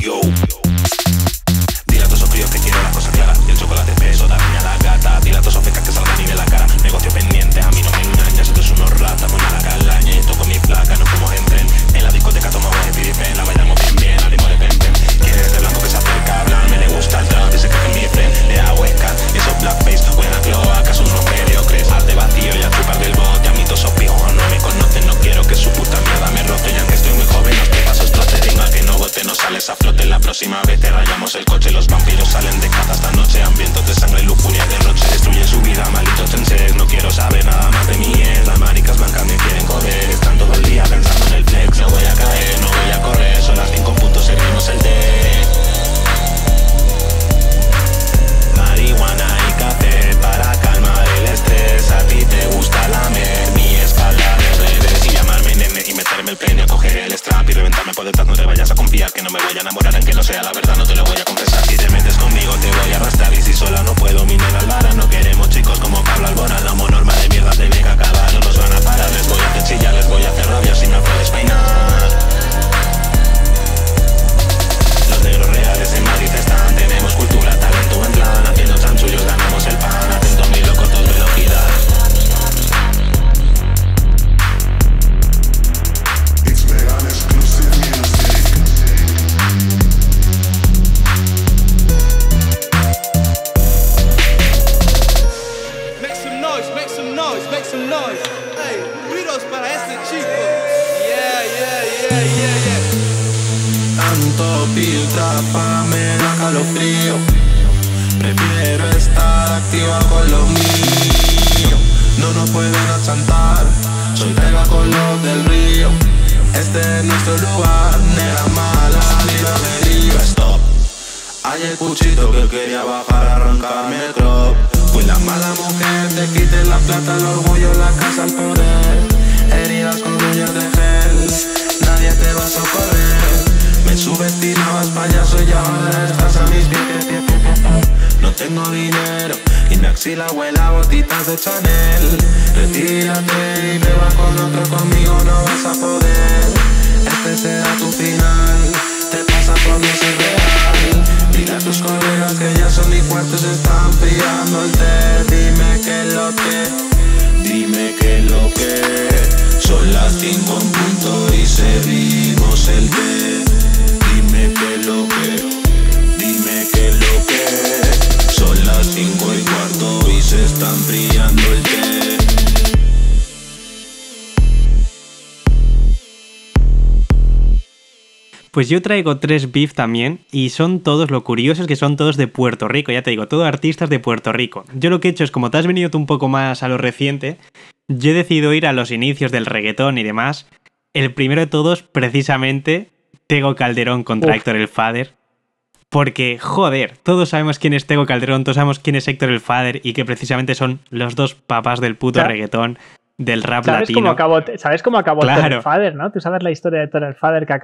Yo. Dile a todos esos que quieren las cosas claras. El chocolate peso, dame a la gata. Dile a todos esos que salgan a ve la cara. Negocio pendiente, a mí no me engañas, esto es unos orla, muy mala con mi placa, no fuimos en tren. En la discoteca tomamos espirifen, la bailamos bien bien, Ahora mismo de pen Quiere este blanco que se acerca, me le gusta el trap, dice que es mi friend. Le hago esca, eso blackface, buena cloaca, son unos mediocres. Arte vacío y azúcar del bote, a mí todos pijos no me conocen, no quiero que su puta mierda me rote. Ya que estoy muy joven, no te paso trote, venga que no bote, no sales a flote. La próxima vez te rayamos el coche, los vampiros salen de casa más payaso y ahora estás a mis pies. No tengo dinero y me axila huele a botitas de Chanel. Retírate y me va con otro, conmigo no vas a poder. Este será tu final, te pasa por no ser real. Dile tus colegas que ya son Mis cuartos están pillando el té. Dime que lo que, dime que lo que. Son las cinco en punto y seguimos el té lo que, dime lo Son las y cuarto y se están el Pues yo traigo tres beef también y son todos, lo curioso es que son todos de Puerto Rico, ya te digo, todos artistas de Puerto Rico. Yo lo que he hecho es, como te has venido tú un poco más a lo reciente, yo he decidido ir a los inicios del reggaetón y demás. El primero de todos, precisamente, Tego Calderón contra Héctor el Fader. Porque, joder, todos sabemos quién es Tego Calderón, todos sabemos quién es Héctor el Fader y que precisamente son los dos papás del puto reggaetón del rap ¿Sabes latino. Cómo ¿Sabes cómo acabó claro. Father, no? Tú sabes la historia de Toner Father que ha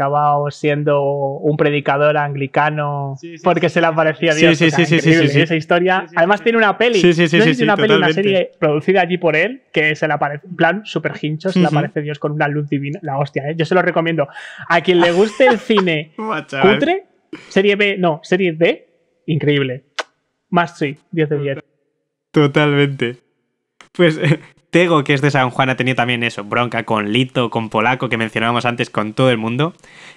siendo un predicador anglicano porque se le aparecía Dios. Sí, sí, sí, sí, Esa historia. Además tiene una peli. Sí, sí, sí, una peli, una serie producida allí por él que se le aparece, en plan, súper hincho, se le aparece Dios con una luz divina. La hostia, ¿eh? Yo se lo recomiendo. A quien le guste el cine cutre, serie B, no, serie D, increíble. Más sí, 10 de 10. Totalmente. Pues Tego, que es de San Juan, ha tenido también eso, bronca con Lito, con Polaco, que mencionábamos antes, con todo el mundo.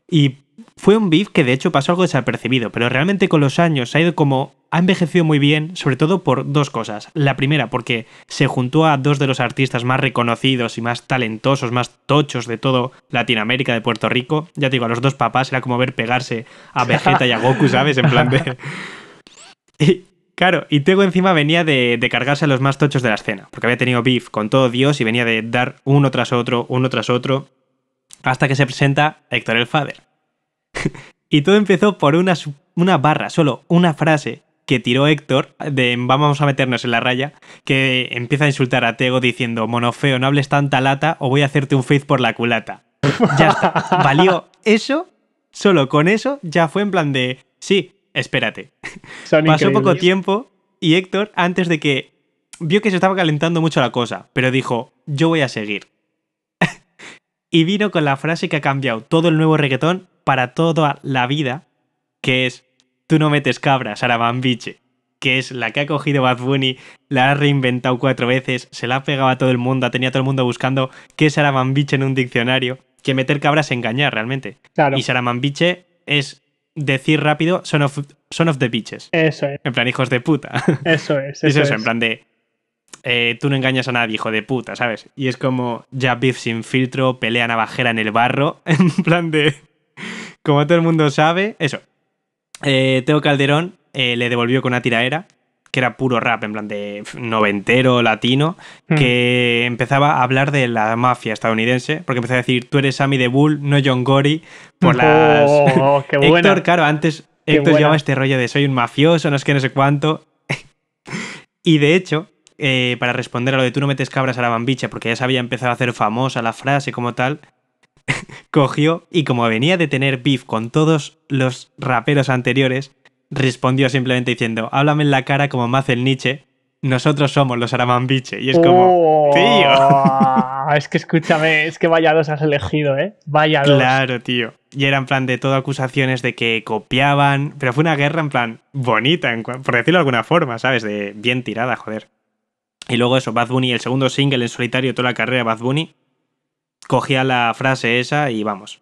Y fue un beef que de hecho pasó algo desapercibido, pero realmente con los años ha ido como. ha envejecido muy bien, sobre todo por dos cosas. La primera, porque se juntó a dos de los artistas más reconocidos y más talentosos, más tochos de todo Latinoamérica, de Puerto Rico. Ya te digo, a los dos papás era como ver pegarse a Vegeta y a Goku, ¿sabes? En plan de. Claro, y Tego encima venía de, cargarse a los más tochos de la escena, porque había tenido beef con todo Dios y venía de dar uno tras otro, uno tras otro, hasta que se presenta Héctor el Fader. y todo empezó por una, una barra, solo una frase que tiró Héctor de vamos a meternos en la raya, que empieza a insultar a Tego diciendo, monofeo, no hables tanta lata o voy a hacerte un face por la culata. ya está, valió eso, solo con eso ya fue en plan de, sí, espérate. Pasó poco tiempo y Héctor, antes de que vio que se estaba calentando mucho la cosa, pero dijo, yo voy a seguir. y vino con la frase que ha cambiado todo el nuevo reggaetón para toda la vida, que es, tú no metes cabras, Saramambiche. que es la que ha cogido Bad Bunny, la ha reinventado cuatro veces, se la ha pegado a todo el mundo, tenía a todo el mundo buscando qué es Sarabambiche en un diccionario, que meter cabras es engañar realmente. Y Saramambiche es decir rápido son of, son of the bitches. Eso es. En plan, hijos de puta. Eso es. Eso es, eso, en plan de. Eh, tú no engañas a nadie, hijo de puta, ¿sabes? Y es como ya beef sin filtro, pelea navajera en el barro. En plan de. Como todo el mundo sabe, eso. Eh, Teo Calderón eh, le devolvió con una tiraera que era puro rap, en plan de noventero, latino, hmm. que empezaba a hablar de la mafia estadounidense, porque empezaba a decir, tú eres Sammy de Bull, no John Gory, por oh, las... Oh, qué Héctor, claro, antes Héctor llevaba este rollo de soy un mafioso, no es que no sé cuánto. y de hecho, eh, para responder a lo de tú no metes cabras a la bambicha, porque ya se había empezado a hacer famosa la frase como tal, cogió y como venía de tener beef con todos los raperos anteriores, respondió simplemente diciendo, háblame en la cara como me el Nietzsche, nosotros somos los Aramambiche. Y es como, oh. tío. Es que escúchame, es que vaya dos has elegido, ¿eh? Vaya dos. Claro, tío. Y era en plan de todo acusaciones de que copiaban, pero fue una guerra en plan bonita, por decirlo de alguna forma, ¿sabes? De bien tirada, joder. Y luego eso, Bad Bunny, el segundo single en solitario toda la carrera Bad Bunny, cogía la frase esa y vamos.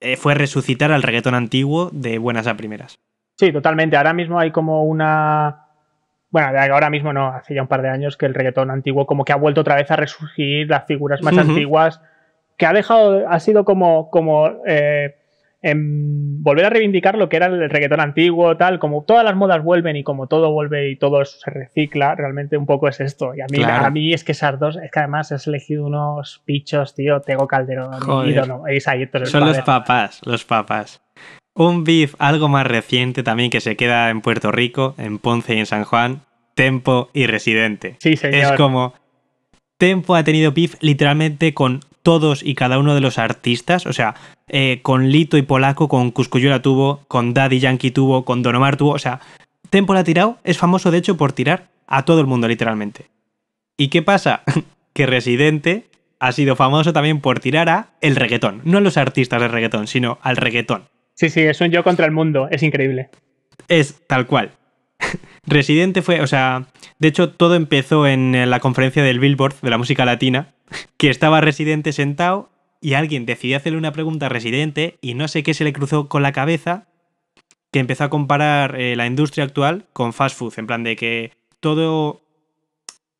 Eh, fue resucitar al reggaetón antiguo de buenas a primeras. Sí, totalmente. Ahora mismo hay como una. Bueno, ahora mismo no, hace ya un par de años que el reggaetón antiguo como que ha vuelto otra vez a resurgir las figuras más antiguas, que ha dejado, ha sido como, como eh, volver a reivindicar lo que era el reggaetón antiguo, tal, como todas las modas vuelven y como todo vuelve y todo se recicla, realmente un poco es esto. Y a mí, a mí es que esas dos, es que además has elegido unos pichos, tío, Tego Calderón, y Son los papás, los papás. Un beef algo más reciente también que se queda en Puerto Rico, en Ponce y en San Juan, Tempo y Residente. Sí, señor. Es como Tempo ha tenido beef literalmente con todos y cada uno de los artistas, o sea, eh, con Lito y Polaco, con Cuscuyola tuvo, con Daddy Yankee tuvo, con Don Omar tuvo, o sea, Tempo la ha tirado, es famoso de hecho por tirar a todo el mundo literalmente. ¿Y qué pasa? que Residente ha sido famoso también por tirar a el reggaetón, no a los artistas del reggaetón, sino al reggaetón. Sí, sí, es un yo contra el mundo, es increíble. Es tal cual. Residente fue, o sea, de hecho todo empezó en eh, la conferencia del Billboard de la música latina, que estaba Residente sentado y alguien decidió hacerle una pregunta a Residente y no sé qué se le cruzó con la cabeza, que empezó a comparar eh, la industria actual con fast food, en plan de que todo...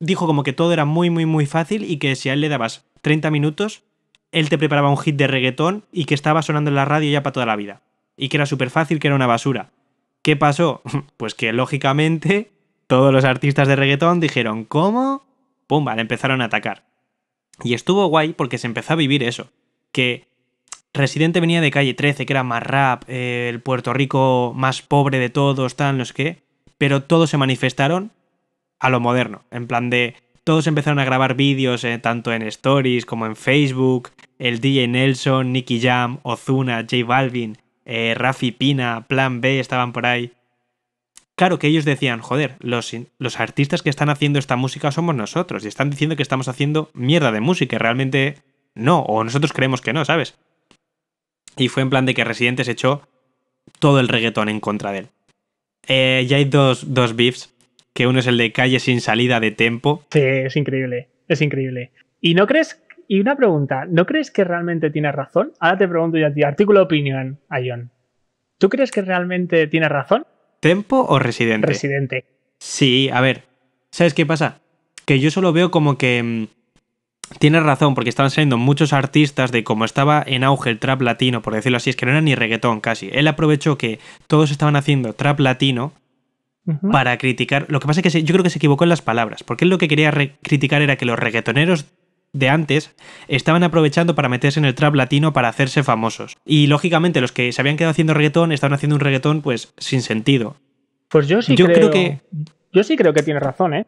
Dijo como que todo era muy, muy, muy fácil y que si a él le dabas 30 minutos, él te preparaba un hit de reggaetón y que estaba sonando en la radio ya para toda la vida y que era súper fácil, que era una basura. ¿Qué pasó? Pues que lógicamente todos los artistas de reggaetón dijeron, ¿cómo? ¡Pum! Vale, empezaron a atacar. Y estuvo guay porque se empezó a vivir eso. Que Residente venía de calle 13, que era más rap, eh, el Puerto Rico más pobre de todos, tal, los que Pero todos se manifestaron a lo moderno. En plan de. Todos empezaron a grabar vídeos eh, tanto en Stories como en Facebook. El DJ Nelson, Nicky Jam, Ozuna, J Balvin. Eh, Rafi Pina, Plan B estaban por ahí. Claro que ellos decían, joder, los, los artistas que están haciendo esta música somos nosotros y están diciendo que estamos haciendo mierda de música y realmente no, o nosotros creemos que no, ¿sabes? Y fue en plan de que Residentes echó todo el reggaetón en contra de él. Eh, ya hay dos, dos beefs, que uno es el de Calle sin salida de tempo. Sí, es increíble, es increíble. ¿Y no crees y una pregunta, ¿no crees que realmente tiene razón? Ahora te pregunto yo a ti, artículo de opinión, Ayon. ¿Tú crees que realmente tiene razón? ¿Tempo o residente? Residente. Sí, a ver. ¿Sabes qué pasa? Que yo solo veo como que mm, tiene razón, porque estaban saliendo muchos artistas de cómo estaba en auge el trap latino, por decirlo así, es que no era ni reggaetón casi. Él aprovechó que todos estaban haciendo trap latino para criticar. Lo que pasa es que yo creo que se equivocó en las palabras, porque él lo que quería criticar era que los reggaetoneros de antes estaban aprovechando para meterse en el trap latino para hacerse famosos. Y lógicamente los que se habían quedado haciendo reggaetón estaban haciendo un reggaetón pues sin sentido. Pues yo sí creo, que yo sí creo que tiene razón, ¿eh?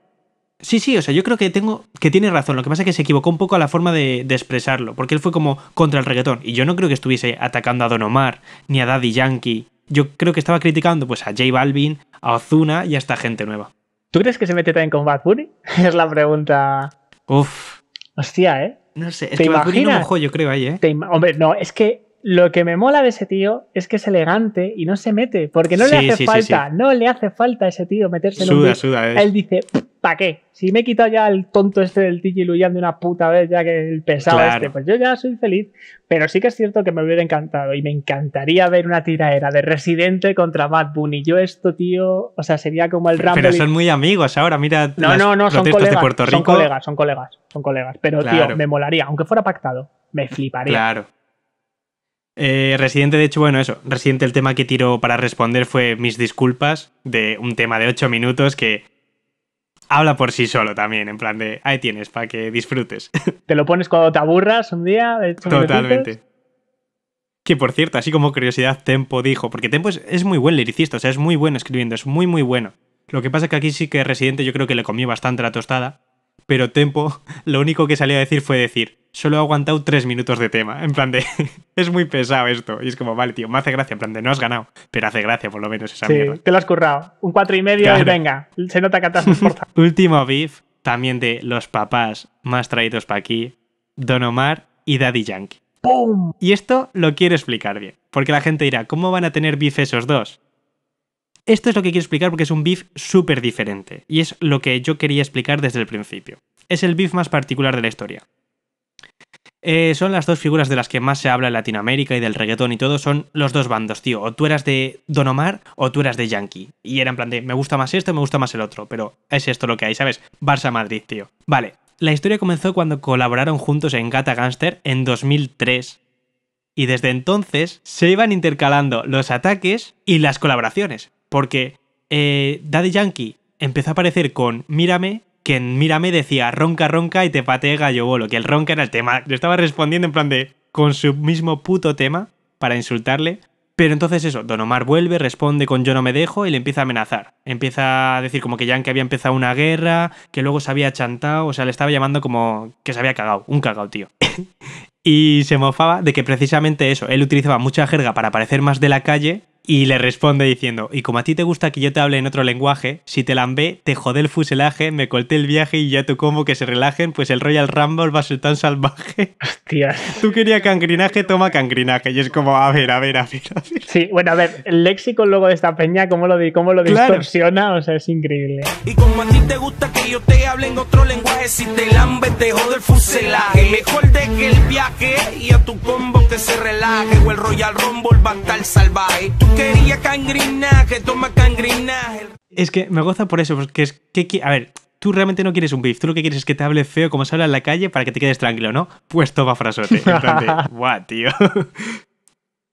Sí, sí, o sea, yo creo que tengo que tiene razón. Lo que pasa es que se equivocó un poco a la forma de, expresarlo, porque él fue como contra el reggaetón. Y yo no creo que estuviese atacando a Don Omar ni a Daddy Yankee. Yo creo que estaba criticando pues a J Balvin, a Ozuna y a esta gente nueva. ¿Tú crees que se mete también con Bad Bunny? Es la pregunta. Uf, Hostia, ¿eh? No sé, es ¿Te que imaginas? ojo, yo creo ahí, ¿eh? Hombre, no, es que lo que me mola de ese tío es que es elegante y no se mete, porque no le hace falta, no le hace falta a ese tío meterse en un Suda, Suda, Él dice, ¿para qué? Si me he quitado ya el tonto este del Tiki Luyan de una puta vez, ya que el pesado este, pues yo ya soy feliz. Pero sí que es cierto que me hubiera encantado y me encantaría ver una tiraera de Residente contra Bad Bunny. Yo esto, tío, o sea, sería como el Rambo. Pero son muy amigos ahora, mira. No, no, no, son colegas, de Rico. son colegas, son colegas, son colegas. Pero, tío, me molaría, aunque fuera pactado, me fliparía. Claro. Eh, Residente, de hecho, bueno, eso. Residente, el tema que tiró para responder fue mis disculpas de un tema de ocho minutos que habla por sí solo también, en plan de, ahí tienes, para que disfrutes. Te lo pones cuando te aburras un día. De Totalmente. Que por cierto, así como curiosidad, Tempo dijo, porque Tempo es, muy buen liricista, o sea, es muy bueno escribiendo, es muy, muy bueno. Lo que pasa que aquí sí que Residente yo creo que le comió bastante la tostada, pero Tempo lo único que salió a decir fue decir, solo he aguantado tres minutos de tema. En plan de, es muy pesado esto. Y es como, vale, tío, me hace gracia. En plan de, no has ganado, pero hace gracia por lo menos esa sí, Te lo has currado. Un cuatro y medio y venga, se nota que más Último beef, también de los papás más traídos para aquí, Don Omar y Daddy Yankee. ¡Pum! Y esto lo quiero explicar bien, porque la gente dirá, ¿cómo van a tener beef esos dos? Esto es lo que quiero explicar porque es un beef súper diferente, y es lo que yo quería explicar desde el principio. Es el beef más particular de la historia. Eh, son las dos figuras de las que más se habla en Latinoamérica y del reggaetón y todo, son los dos bandos, tío. O tú eras de Don Omar o tú eras de Yankee. Y era en plan de, me gusta más esto, me gusta más el otro, pero es esto lo que hay, ¿sabes? Barça-Madrid, tío. Vale, la historia comenzó cuando colaboraron juntos en Gata Gangster en 2003. Y desde entonces se iban intercalando los ataques y las colaboraciones. Porque eh, Daddy Yankee empezó a aparecer con Mírame, que en Mírame decía ronca, ronca y te patee gallo bolo, que el ronca era el tema. Yo estaba respondiendo en plan de con su mismo puto tema para insultarle. Pero entonces eso, Don Omar vuelve, responde con yo no me dejo y le empieza a amenazar. Empieza a decir como que Yankee había empezado una guerra, que luego se había chantado, o sea, le estaba llamando como que se había cagado, un cagao, tío. y se mofaba de que precisamente eso, él utilizaba mucha jerga para parecer más de la calle y le responde diciendo, y como a ti te gusta que yo te hable en otro lenguaje, si te lambé, te jodé el fuselaje, me colté el viaje y ya tu combo que se relajen, pues el Royal Rumble va a ser tan salvaje. Hostias. Tú querías cangrinaje, toma cangrinaje. Y es como, a ver, a ver, a ver, Sí, bueno, a ver, el léxico luego de esta peña, cómo lo, cómo lo distorsiona, o sea, es increíble. Y como a ti te gusta que yo te hable en otro lenguaje, si te lambe, te jodé el fuselaje, me colté el viaje y a tu combo que se relaje, o el Royal Rumble va a estar salvaje. Tú Quería cangrinaje, toma cangrinaje. Es que me goza por eso, porque es que, a ver, tú realmente no quieres un beef, tú lo que quieres es que te hable feo como se habla en la calle para que te quedes tranquilo, ¿no? Pues toma frasote. guau, tío.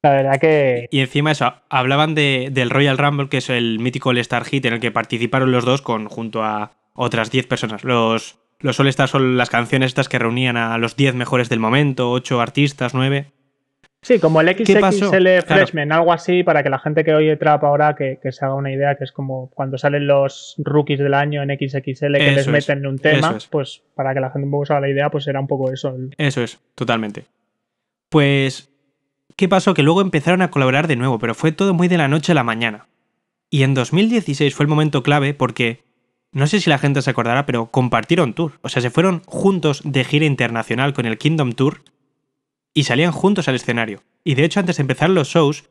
La verdad que. Y encima eso, hablaban de, del Royal Rumble, que es el mítico star Hit en el que participaron los dos con, junto a otras 10 personas. Los, los All-Star son las canciones estas que reunían a los 10 mejores del momento, 8 artistas, 9. Sí, como el XXL Freshman, algo así, para que la gente que oye Trap ahora que, se haga una idea, que es como cuando salen los rookies del año en XXL que les meten en un tema, pues para que la gente un poco se haga la idea, pues era un poco eso. Eso es, totalmente. Pues, ¿qué pasó? Que luego empezaron a colaborar de nuevo, pero fue todo muy de la noche a la mañana. Y en 2016 fue el momento clave porque, no sé si la gente se acordará, pero compartieron tour. O sea, se fueron juntos de gira internacional con el Kingdom Tour y salían juntos al escenario. Y de hecho, antes de empezar los shows,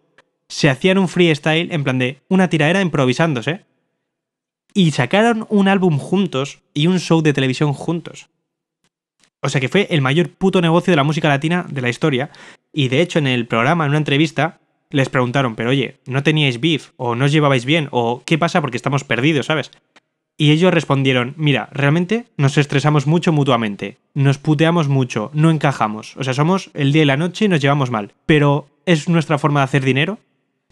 se hacían un freestyle en plan de una tiradera improvisándose. Y sacaron un álbum juntos y un show de televisión juntos. O sea que fue el mayor puto negocio de la música latina de la historia. Y de hecho, en el programa, en una entrevista, les preguntaron, pero oye, ¿no teníais beef? ¿O no os llevabais bien? ¿O qué pasa porque estamos perdidos, sabes? Y ellos respondieron, mira, realmente nos estresamos mucho mutuamente, nos puteamos mucho, no encajamos, o sea, somos el día y la noche y nos llevamos mal, pero ¿es nuestra forma de hacer dinero?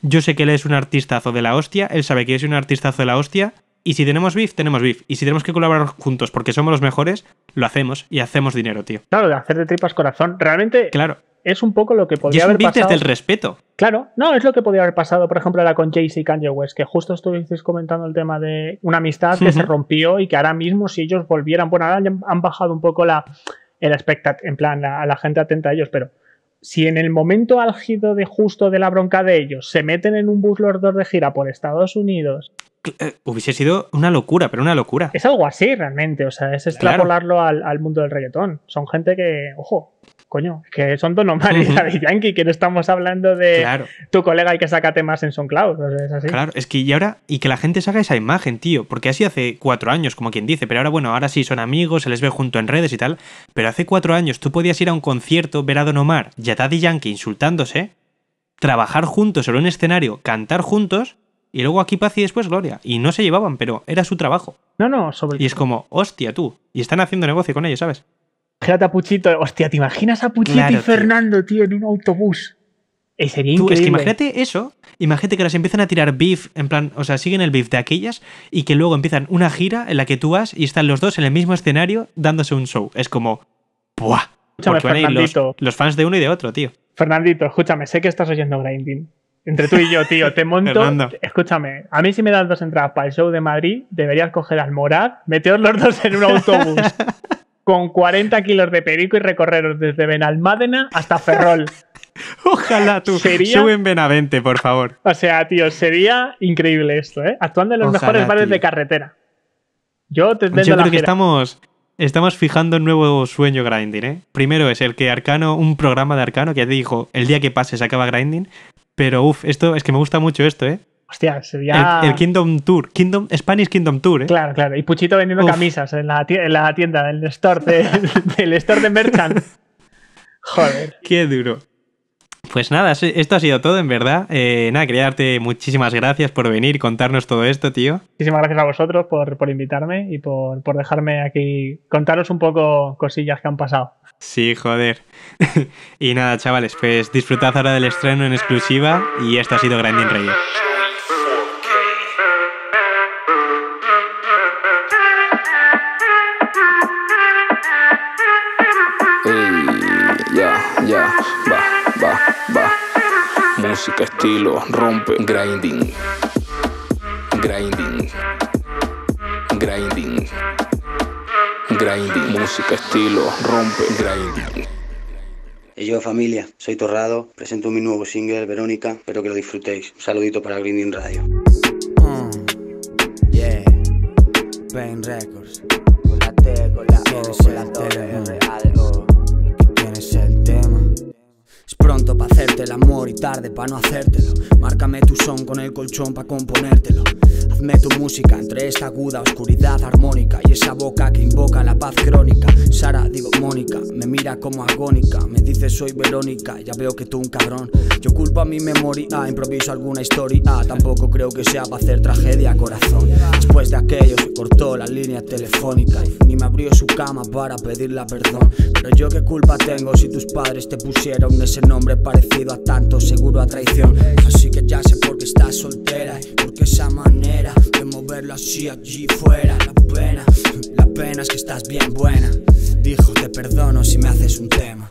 Yo sé que él es un artistazo de la hostia, él sabe que es un artistazo de la hostia, y si tenemos beef, tenemos beef. Y si tenemos que colaborar juntos porque somos los mejores, lo hacemos y hacemos dinero, tío. Claro, de hacer de tripas corazón. Realmente. Claro es un poco lo que podría haber pasado. pasado. respeto. Claro, no, es lo que podría haber pasado, por ejemplo, ahora con Jay-Z y Kanye West, que justo estuvisteis comentando el tema de una amistad que se rompió y que ahora mismo, si ellos volvieran, bueno, ahora han bajado un poco la, el en plan, a la gente atenta a ellos, pero si en el momento álgido de justo de la bronca de ellos se meten en un bus los de gira por Estados Unidos. Eh, hubiese sido una locura, pero una locura. Es algo así realmente, o sea, es extrapolarlo al, al, mundo del reggaetón. Son gente que, ojo coño, que son Don Omar y Daddy Yankee, que no estamos hablando de tu colega y que sacate más en SoundCloud. Cloud, es Claro, es que y ahora, y que la gente saca esa imagen, tío, porque así hace cuatro años, como quien dice, pero ahora, bueno, ahora sí son amigos, se les ve junto en redes y tal, pero hace cuatro años tú podías ir a un concierto, ver a Don Omar y a Daddy Yankee insultándose, trabajar juntos en un escenario, cantar juntos, y luego aquí paz y después gloria. Y no se llevaban, pero era su trabajo. No, no, sobre. Y es como, hostia tú. Y están haciendo negocio con ellos, ¿sabes? Imagínate a Puchito, hostia, ¿te imaginas a Puchito y Fernando, tío. en un autobús? Ese eh, sería es que imagínate eso, imagínate que las empiezan a tirar beef, en plan, o sea, siguen el beef de aquellas y que luego empiezan una gira en la que tú vas y están los dos en el mismo escenario dándose un show. Es como, ¡buah! Pues los, fans de uno y de otro, tío. Fernandito, escúchame, sé que estás oyendo grinding. Entre tú y yo, tío, te monto. escúchame, a mí si me das dos entradas para el show de Madrid, deberías coger al Morad, meteos los dos en un autobús. con 40 kilos de perico y recorreros desde Benalmádena hasta Ferrol. Ojalá tú. suben Sube en Benavente, por favor. O sea, tío, sería increíble esto, ¿eh? Actuando en los mejores bares de carretera. Yo te la Yo creo que estamos, estamos fijando un nuevo sueño grinding, ¿eh? Primero es el que Arcano, un programa de Arcano que ya te dijo, el día que pase se acaba grinding. Pero uff, esto es que me gusta mucho esto, ¿eh? Hostia, sería. El, Kingdom Tour. Kingdom, Spanish Kingdom Tour, ¿eh? Claro, claro. Y Puchito vendiendo camisas en la, tienda, en el store del store de Merchant. Joder. Qué duro. Pues nada, esto ha sido todo, en verdad. Eh, nada, quería darte muchísimas gracias por venir, y contarnos todo esto, tío. Muchísimas gracias a vosotros por, invitarme y por, dejarme aquí contaros un poco cosillas que han pasado. Sí, joder. y nada, chavales, pues disfrutad ahora del estreno en exclusiva y esto ha sido Grinding Reyes. estilo rompe grinding, grinding, grinding, grinding, música estilo rompe grinding. Y yo familia, soy Torrado, presento mi nuevo single Verónica, espero que lo disfrutéis. Un saludito para Grinding Radio. Mm. El amor y tarde para no hacértelo. Márcame tu son con el colchón para componértelo. Hazme tu música entre esta aguda oscuridad armónica y esa boca que invoca la paz crónica. Sara, digo Mónica, me mira como agónica. Me dice soy Verónica, ya veo que tú un cabrón. Yo culpo a mi memoria, improviso alguna historia. Tampoco creo que sea para hacer tragedia, corazón. Después de aquello se cortó la línea telefónica y ni me abrió su cama para pedir la perdón. Pero yo qué culpa tengo si tus padres te pusieron ese nombre parecido a tanto, seguro a traición. Así ya sé por qué estás soltera y porque esa manera de moverla así allí fuera la pena, la pena es que estás bien buena. Dijo te perdono si me haces un tema.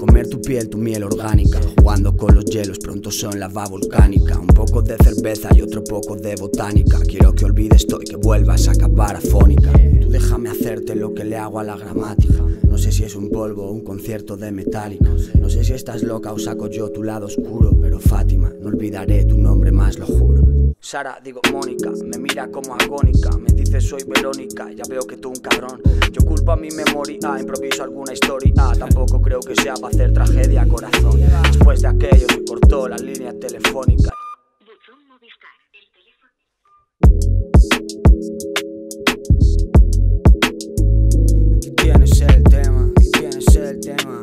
comer tu piel, tu miel orgánica. Jugando con los hielos, pronto son lava volcánica. Un poco de cerveza y otro poco de botánica. Quiero que olvides esto y que vuelvas a acabar afónica. Tú déjame hacerte lo que le hago a la gramática. No sé si es un polvo o un concierto de metálica. No sé si estás loca o saco yo tu lado oscuro. Pero Fátima, no olvidaré tu nombre más, lo juro. Sara, digo Mónica, me mira como agónica, me dice soy Verónica, ya veo que tú un cabrón. Yo culpo a mi memoria, improviso alguna historia, tampoco creo que sea para hacer tragedia, corazón. Después de aquello me cortó la línea telefónica. Aquí tienes el tema, aquí tienes el tema.